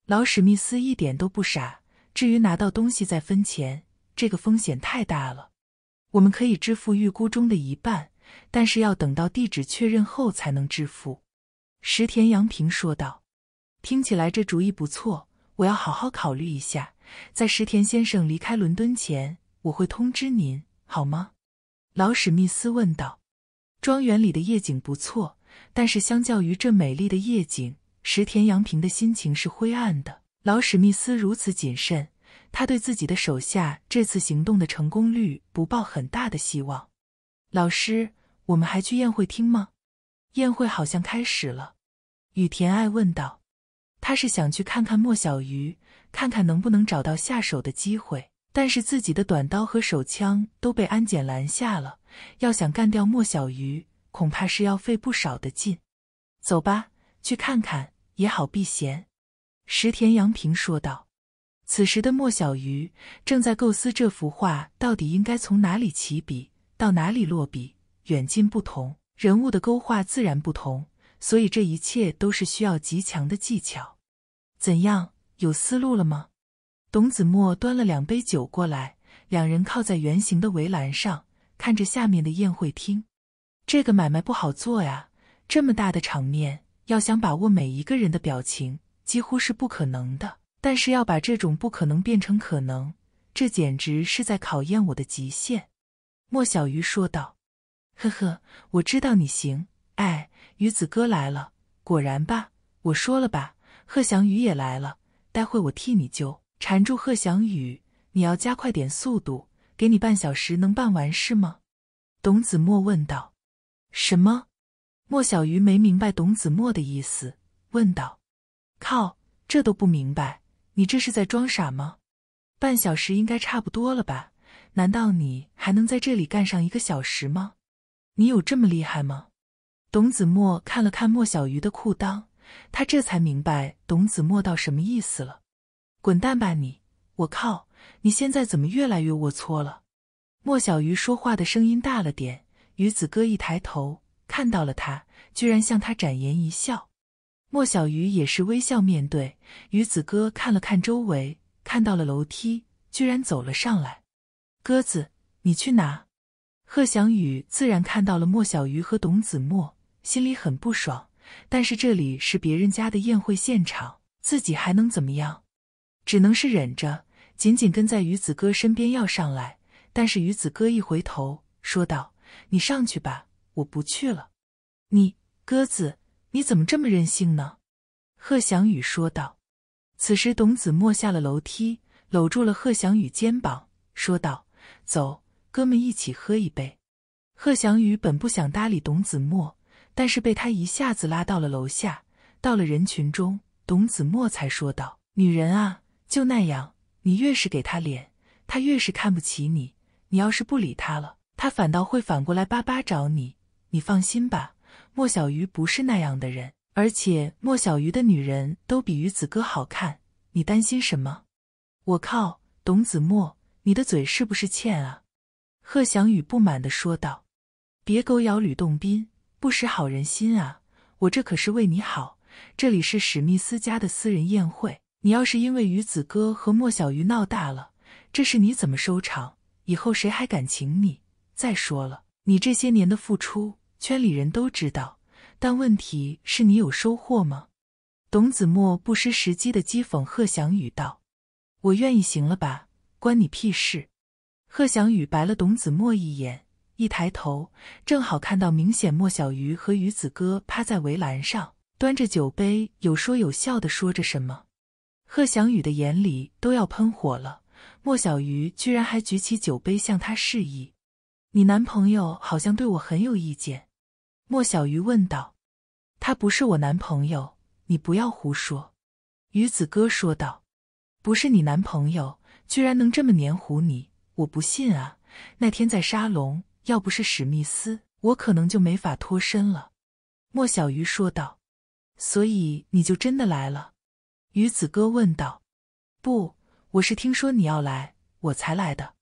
老史密斯一点都不傻。至于拿到东西再分钱，这个风险太大了。我们可以支付预估中的一半，但是要等到地址确认后才能支付。石田洋平说道。听起来这主意不错，我要好好考虑一下。在石田先生离开伦敦前，我会通知您，好吗？老史密斯问道。庄园里的夜景不错，但是相较于这美丽的夜景，石田阳平的心情是灰暗的。老史密斯如此谨慎，他对自己的手下这次行动的成功率不抱很大的希望。老师，我们还去宴会厅吗？宴会好像开始了。雨田爱问道。他是想去看看莫小鱼，看看能不能找到下手的机会。但是自己的短刀和手枪都被安检拦下了，要想干掉莫小鱼，恐怕是要费不少的劲。走吧，去看看也好避嫌。”石田阳平说道。此时的莫小鱼正在构思这幅画到底应该从哪里起笔，到哪里落笔，远近不同，人物的勾画自然不同。所以这一切都是需要极强的技巧。怎样，有思路了吗？董子墨端了两杯酒过来，两人靠在圆形的围栏上，看着下面的宴会厅。这个买卖不好做呀，这么大的场面，要想把握每一个人的表情，几乎是不可能的。但是要把这种不可能变成可能，这简直是在考验我的极限。莫小鱼说道：“呵呵，我知道你行。”哎，鱼子哥来了，果然吧，我说了吧，贺翔宇也来了，待会我替你救。缠住贺翔宇，你要加快点速度，给你半小时能办完是吗？董子墨问道。什么？莫小鱼没明白董子墨的意思，问道。靠，这都不明白，你这是在装傻吗？半小时应该差不多了吧？难道你还能在这里干上一个小时吗？你有这么厉害吗？董子墨看了看莫小鱼的裤裆，他这才明白董子墨到什么意思了。滚蛋吧你！我靠，你现在怎么越来越龌龊了？莫小鱼说话的声音大了点，于子哥一抬头看到了他，居然向他展颜一笑。莫小鱼也是微笑面对。于子哥看了看周围，看到了楼梯，居然走了上来。鸽子，你去哪？贺翔宇自然看到了莫小鱼和董子墨。心里很不爽，但是这里是别人家的宴会现场，自己还能怎么样？只能是忍着，紧紧跟在鱼子哥身边要上来。但是鱼子哥一回头，说道：“你上去吧，我不去了。”“你鸽子，你怎么这么任性呢？”贺翔宇说道。此时，董子墨下了楼梯，搂住了贺翔宇肩膀，说道：“走，哥们一起喝一杯。”贺翔宇本不想搭理董子墨。但是被他一下子拉到了楼下，到了人群中，董子墨才说道：“女人啊，就那样，你越是给他脸，他越是看不起你；你要是不理他了，他反倒会反过来巴巴找你。你放心吧，莫小鱼不是那样的人，而且莫小鱼的女人都比鱼子哥好看，你担心什么？”我靠，董子墨，你的嘴是不是欠啊？”贺翔宇不满的说道，“别狗咬吕洞宾。”不识好人心啊！我这可是为你好。这里是史密斯家的私人宴会，你要是因为鱼子哥和莫小鱼闹大了，这事你怎么收场？以后谁还敢请你？再说了，你这些年的付出，圈里人都知道，但问题是你有收获吗？董子墨不失时机的讥讽贺翔宇道：“我愿意，行了吧？关你屁事！”贺翔宇白了董子墨一眼。一抬头，正好看到明显莫小鱼和鱼子哥趴在围栏上，端着酒杯，有说有笑的说着什么。贺翔宇的眼里都要喷火了。莫小鱼居然还举起酒杯向他示意。你男朋友好像对我很有意见。莫小鱼问道。他不是我男朋友，你不要胡说。鱼子哥说道。不是你男朋友，居然能这么黏糊你，我不信啊。那天在沙龙。要不是史密斯，我可能就没法脱身了。”莫小鱼说道。“所以你就真的来了？”鱼子哥问道。“不，我是听说你要来，我才来的。”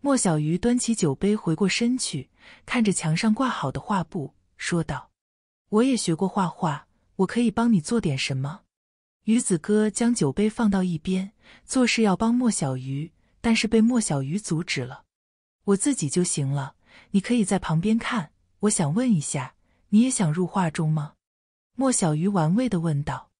莫小鱼端起酒杯，回过身去，看着墙上挂好的画布，说道：“我也学过画画，我可以帮你做点什么。”鱼子哥将酒杯放到一边，做事要帮莫小鱼，但是被莫小鱼阻止了：“我自己就行了。”你可以在旁边看。我想问一下，你也想入画中吗？莫小鱼玩味的问道。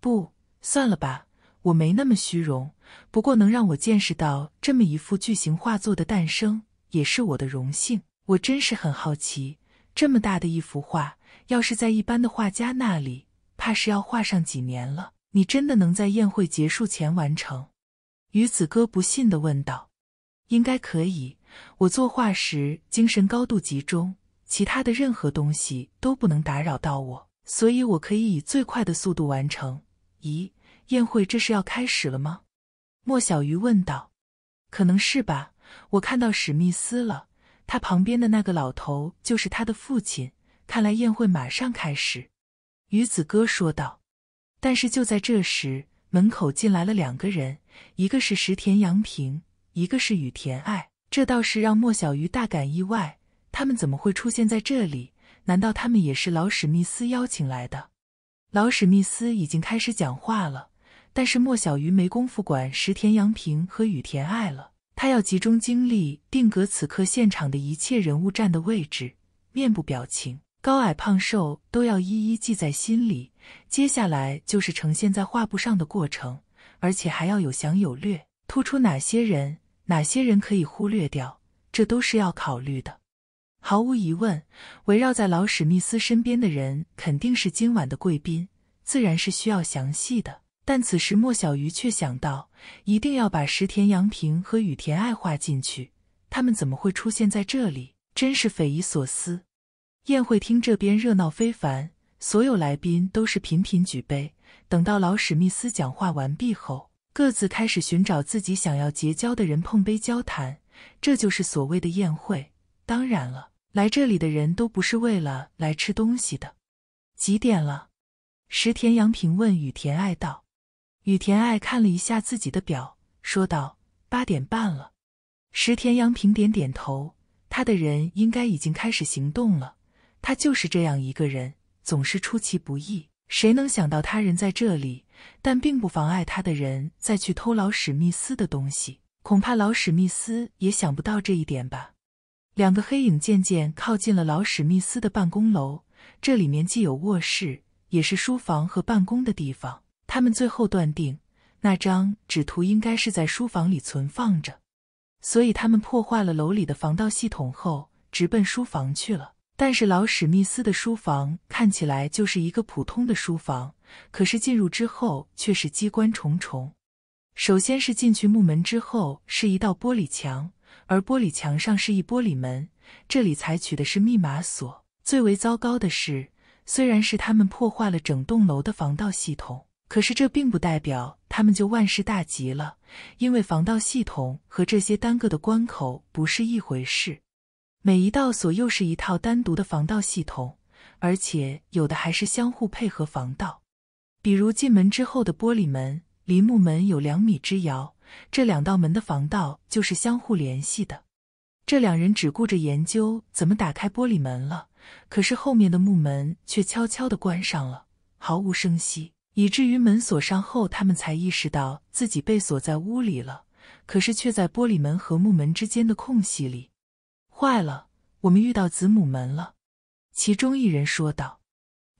不算了吧，我没那么虚荣。不过能让我见识到这么一幅巨型画作的诞生，也是我的荣幸。我真是很好奇，这么大的一幅画，要是在一般的画家那里，怕是要画上几年了。你真的能在宴会结束前完成？鱼子哥不信的问道。应该可以。我作画时精神高度集中，其他的任何东西都不能打扰到我，所以我可以以最快的速度完成。咦，宴会这是要开始了吗？莫小鱼问道。可能是吧，我看到史密斯了，他旁边的那个老头就是他的父亲。看来宴会马上开始，鱼子哥说道。但是就在这时，门口进来了两个人，一个是石田洋平，一个是雨田爱。这倒是让莫小鱼大感意外，他们怎么会出现在这里？难道他们也是老史密斯邀请来的？老史密斯已经开始讲话了，但是莫小鱼没工夫管石田洋平和羽田爱了，他要集中精力定格此刻现场的一切人物站的位置、面部表情、高矮胖瘦都要一一记在心里。接下来就是呈现在画布上的过程，而且还要有详有略，突出哪些人。哪些人可以忽略掉？这都是要考虑的。毫无疑问，围绕在老史密斯身边的人肯定是今晚的贵宾，自然是需要详细的。但此时莫小鱼却想到，一定要把石田洋平和羽田爱画进去。他们怎么会出现在这里？真是匪夷所思。宴会厅这边热闹非凡，所有来宾都是频频举杯。等到老史密斯讲话完毕后。各自开始寻找自己想要结交的人，碰杯交谈，这就是所谓的宴会。当然了，来这里的人都不是为了来吃东西的。几点了？石田阳平问宇田爱道。宇田爱看了一下自己的表，说道：“八点半了。”石田阳平点点头，他的人应该已经开始行动了。他就是这样一个人，总是出其不意。谁能想到他人在这里？但并不妨碍他的人再去偷老史密斯的东西，恐怕老史密斯也想不到这一点吧。两个黑影渐渐靠近了老史密斯的办公楼，这里面既有卧室，也是书房和办公的地方。他们最后断定，那张纸图应该是在书房里存放着，所以他们破坏了楼里的防盗系统后，直奔书房去了。但是老史密斯的书房看起来就是一个普通的书房，可是进入之后却是机关重重。首先是进去木门之后是一道玻璃墙，而玻璃墙上是一玻璃门，这里采取的是密码锁。最为糟糕的是，虽然是他们破坏了整栋楼的防盗系统，可是这并不代表他们就万事大吉了，因为防盗系统和这些单个的关口不是一回事。每一道锁又是一套单独的防盗系统，而且有的还是相互配合防盗。比如进门之后的玻璃门离木门有两米之遥，这两道门的防盗就是相互联系的。这两人只顾着研究怎么打开玻璃门了，可是后面的木门却悄悄的关上了，毫无声息，以至于门锁上后，他们才意识到自己被锁在屋里了，可是却在玻璃门和木门之间的空隙里。坏了，我们遇到子母门了，其中一人说道：“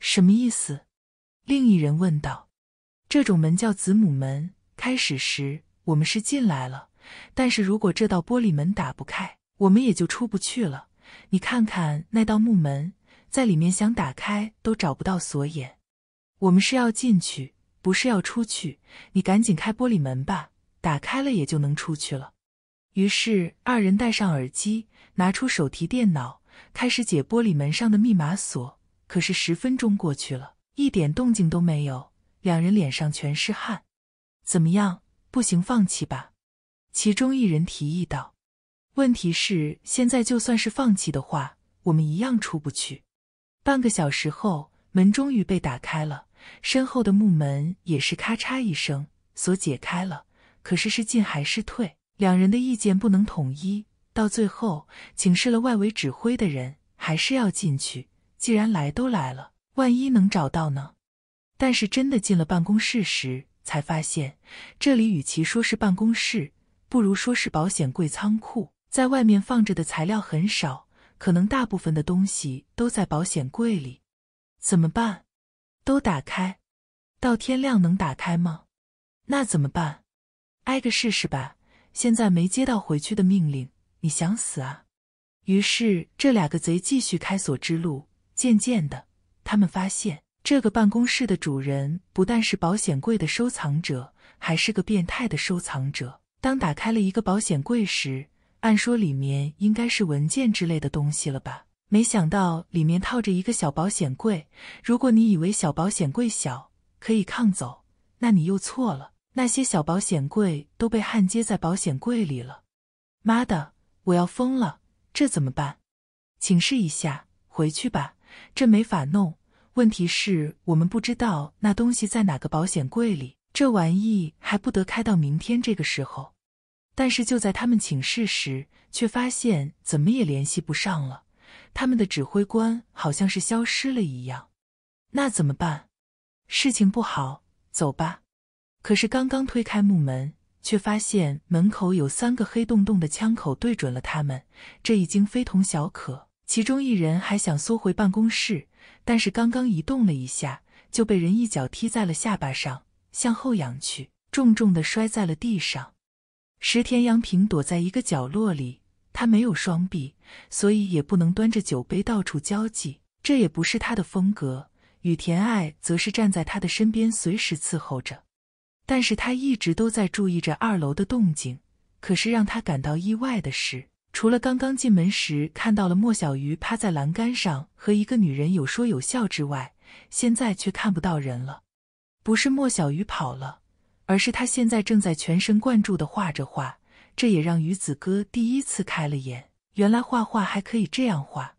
什么意思？”另一人问道：“这种门叫子母门。开始时我们是进来了，但是如果这道玻璃门打不开，我们也就出不去了。你看看那道木门，在里面想打开都找不到锁眼。我们是要进去，不是要出去。你赶紧开玻璃门吧，打开了也就能出去了。”于是二人戴上耳机。拿出手提电脑，开始解玻璃门上的密码锁。可是十分钟过去了，一点动静都没有。两人脸上全是汗。怎么样？不行，放弃吧。其中一人提议道。问题是，现在就算是放弃的话，我们一样出不去。半个小时后，门终于被打开了，身后的木门也是咔嚓一声，锁解开了。可是是进还是退？两人的意见不能统一。到最后，请示了外围指挥的人，还是要进去。既然来都来了，万一能找到呢？但是真的进了办公室时，才发现这里与其说是办公室，不如说是保险柜仓库。在外面放着的材料很少，可能大部分的东西都在保险柜里。怎么办？都打开，到天亮能打开吗？那怎么办？挨个试试吧。现在没接到回去的命令。你想死啊！于是这两个贼继续开锁之路。渐渐的，他们发现这个办公室的主人不但是保险柜的收藏者，还是个变态的收藏者。当打开了一个保险柜时，按说里面应该是文件之类的东西了吧？没想到里面套着一个小保险柜。如果你以为小保险柜小可以抗走，那你又错了。那些小保险柜都被焊接在保险柜里了。妈的！我要疯了，这怎么办？请示一下，回去吧，这没法弄。问题是我们不知道那东西在哪个保险柜里，这玩意还不得开到明天这个时候。但是就在他们请示时，却发现怎么也联系不上了，他们的指挥官好像是消失了一样。那怎么办？事情不好，走吧。可是刚刚推开木门。却发现门口有三个黑洞洞的枪口对准了他们，这已经非同小可。其中一人还想缩回办公室，但是刚刚移动了一下，就被人一脚踢在了下巴上，向后仰去，重重的摔在了地上。石田洋平躲在一个角落里，他没有双臂，所以也不能端着酒杯到处交际，这也不是他的风格。羽田爱则是站在他的身边，随时伺候着。但是他一直都在注意着二楼的动静，可是让他感到意外的是，除了刚刚进门时看到了莫小鱼趴在栏杆上和一个女人有说有笑之外，现在却看不到人了。不是莫小鱼跑了，而是他现在正在全神贯注地画着画。这也让鱼子哥第一次开了眼，原来画画还可以这样画。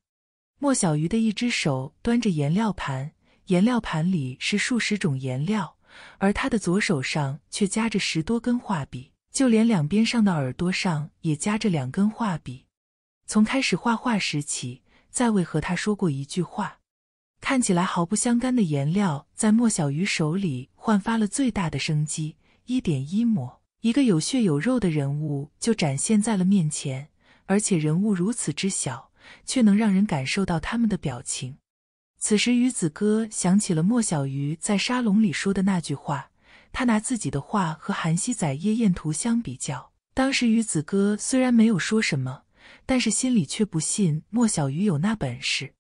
莫小鱼的一只手端着颜料盘，颜料盘里是数十种颜料。而他的左手上却夹着十多根画笔，就连两边上的耳朵上也夹着两根画笔。从开始画画时起，再未和他说过一句话。看起来毫不相干的颜料，在莫小鱼手里焕发了最大的生机。一点一抹，一个有血有肉的人物就展现在了面前。而且人物如此之小，却能让人感受到他们的表情。此时，于子哥想起了莫小鱼在沙龙里说的那句话。他拿自己的话和《韩熙载夜宴图》相比较。当时，于子哥虽然没有说什么，但是心里却不信莫小鱼有那本事。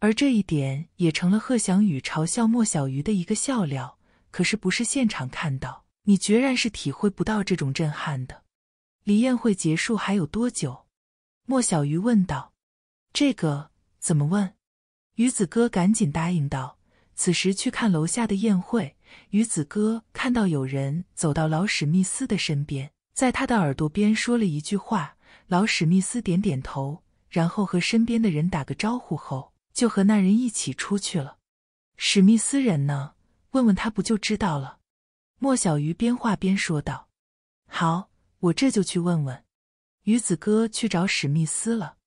而这一点也成了贺祥宇嘲笑莫小鱼的一个笑料。可是，不是现场看到，你决然是体会不到这种震撼的。离宴会结束还有多久？莫小鱼问道。这个怎么问？于子哥赶紧答应道：“此时去看楼下的宴会。”于子哥看到有人走到老史密斯的身边，在他的耳朵边说了一句话。老史密斯点点头，然后和身边的人打个招呼后，就和那人一起出去了。“史密斯人呢？问问他不就知道了？”莫小鱼边画边说道。“好，我这就去问问。”于子哥去找史密斯了。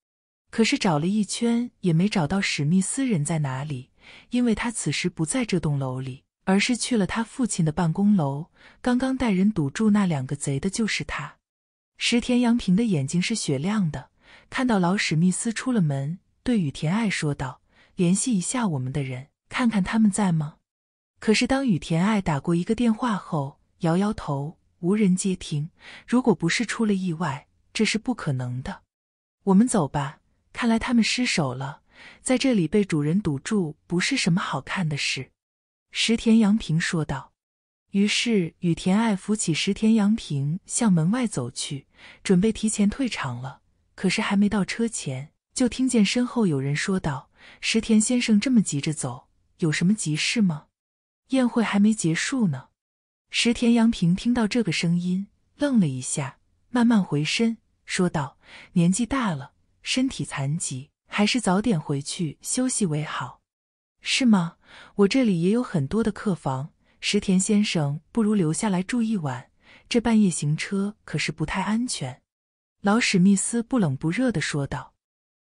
可是找了一圈也没找到史密斯人在哪里，因为他此时不在这栋楼里，而是去了他父亲的办公楼。刚刚带人堵住那两个贼的就是他。石田洋平的眼睛是雪亮的，看到老史密斯出了门，对羽田爱说道：“联系一下我们的人，看看他们在吗？”可是当羽田爱打过一个电话后，摇摇头，无人接听。如果不是出了意外，这是不可能的。我们走吧。看来他们失手了，在这里被主人堵住不是什么好看的事。”石田阳平说道。于是，雨田爱扶起石田阳平，向门外走去，准备提前退场了。可是，还没到车前，就听见身后有人说道：“石田先生这么急着走，有什么急事吗？宴会还没结束呢。”石田阳平听到这个声音，愣了一下，慢慢回身说道：“年纪大了。”身体残疾，还是早点回去休息为好，是吗？我这里也有很多的客房，石田先生不如留下来住一晚，这半夜行车可是不太安全。”老史密斯不冷不热的说道。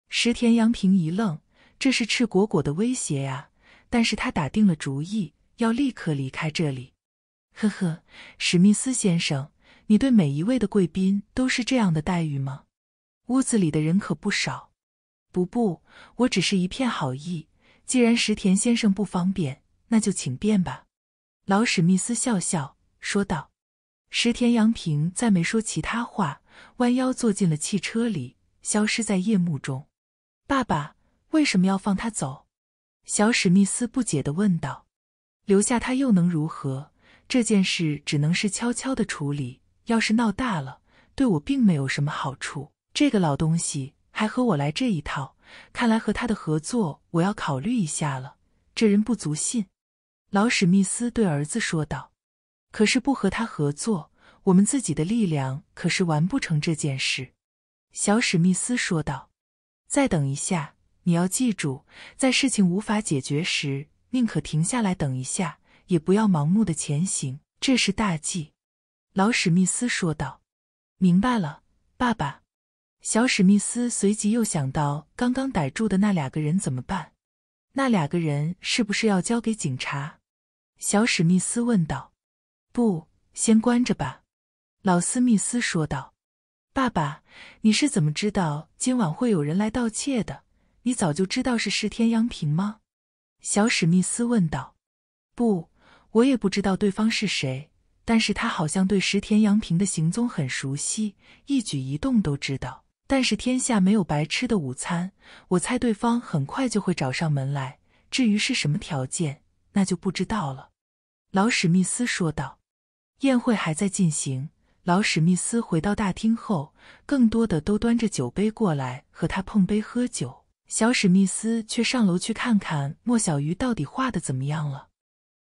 石田阳平一愣，这是赤果果的威胁呀！但是他打定了主意，要立刻离开这里。呵呵，史密斯先生，你对每一位的贵宾都是这样的待遇吗？屋子里的人可不少，不不，我只是一片好意。既然石田先生不方便，那就请便吧。”老史密斯笑笑说道。石田洋平再没说其他话，弯腰坐进了汽车里，消失在夜幕中。“爸爸，为什么要放他走？”小史密斯不解的问道。“留下他又能如何？这件事只能是悄悄的处理。要是闹大了，对我并没有什么好处。”这个老东西还和我来这一套，看来和他的合作我要考虑一下了。这人不足信。”老史密斯对儿子说道。“可是不和他合作，我们自己的力量可是完不成这件事。”小史密斯说道。“再等一下，你要记住，在事情无法解决时，宁可停下来等一下，也不要盲目的前行，这是大忌。”老史密斯说道。“明白了，爸爸。”小史密斯随即又想到刚刚逮住的那两个人怎么办？那两个人是不是要交给警察？小史密斯问道。“不，先关着吧。”老斯密斯说道。“爸爸，你是怎么知道今晚会有人来盗窃的？你早就知道是石田洋平吗？”小史密斯问道。“不，我也不知道对方是谁，但是他好像对石田洋平的行踪很熟悉，一举一动都知道。”但是天下没有白吃的午餐，我猜对方很快就会找上门来。至于是什么条件，那就不知道了。”老史密斯说道。宴会还在进行，老史密斯回到大厅后，更多的都端着酒杯过来和他碰杯喝酒。小史密斯却上楼去看看莫小鱼到底画的怎么样了。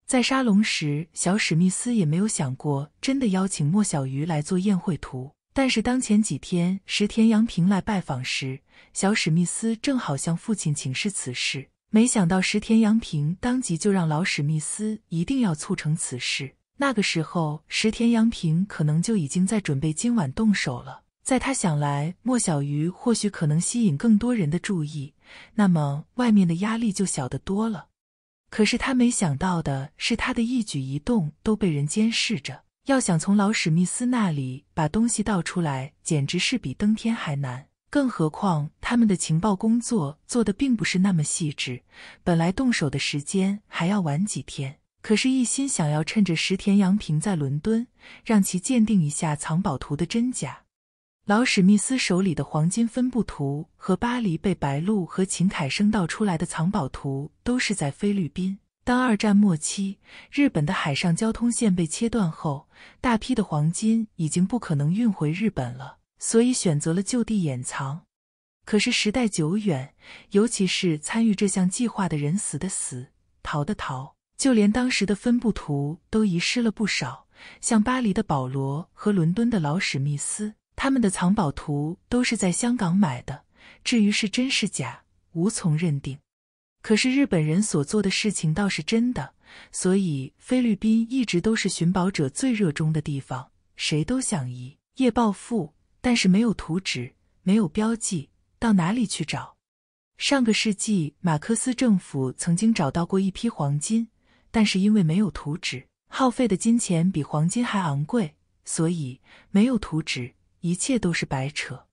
在沙龙时，小史密斯也没有想过真的邀请莫小鱼来做宴会图。但是当前几天，石田洋平来拜访时，小史密斯正好向父亲请示此事。没想到石田洋平当即就让老史密斯一定要促成此事。那个时候，石田洋平可能就已经在准备今晚动手了。在他想来，莫小鱼或许可能吸引更多人的注意，那么外面的压力就小得多了。可是他没想到的是，他的一举一动都被人监视着。要想从老史密斯那里把东西倒出来，简直是比登天还难。更何况他们的情报工作做的并不是那么细致，本来动手的时间还要晚几天，可是，一心想要趁着石田洋平在伦敦，让其鉴定一下藏宝图的真假。老史密斯手里的黄金分布图和巴黎被白鹿和秦凯生盗出来的藏宝图，都是在菲律宾。当二战末期，日本的海上交通线被切断后，大批的黄金已经不可能运回日本了，所以选择了就地掩藏。可是时代久远，尤其是参与这项计划的人死的死，逃的逃，就连当时的分布图都遗失了不少。像巴黎的保罗和伦敦的老史密斯，他们的藏宝图都是在香港买的，至于是真是假，无从认定。可是日本人所做的事情倒是真的，所以菲律宾一直都是寻宝者最热衷的地方，谁都想一夜暴富。但是没有图纸，没有标记，到哪里去找？上个世纪，马克思政府曾经找到过一批黄金，但是因为没有图纸，耗费的金钱比黄金还昂贵，所以没有图纸，一切都是白扯。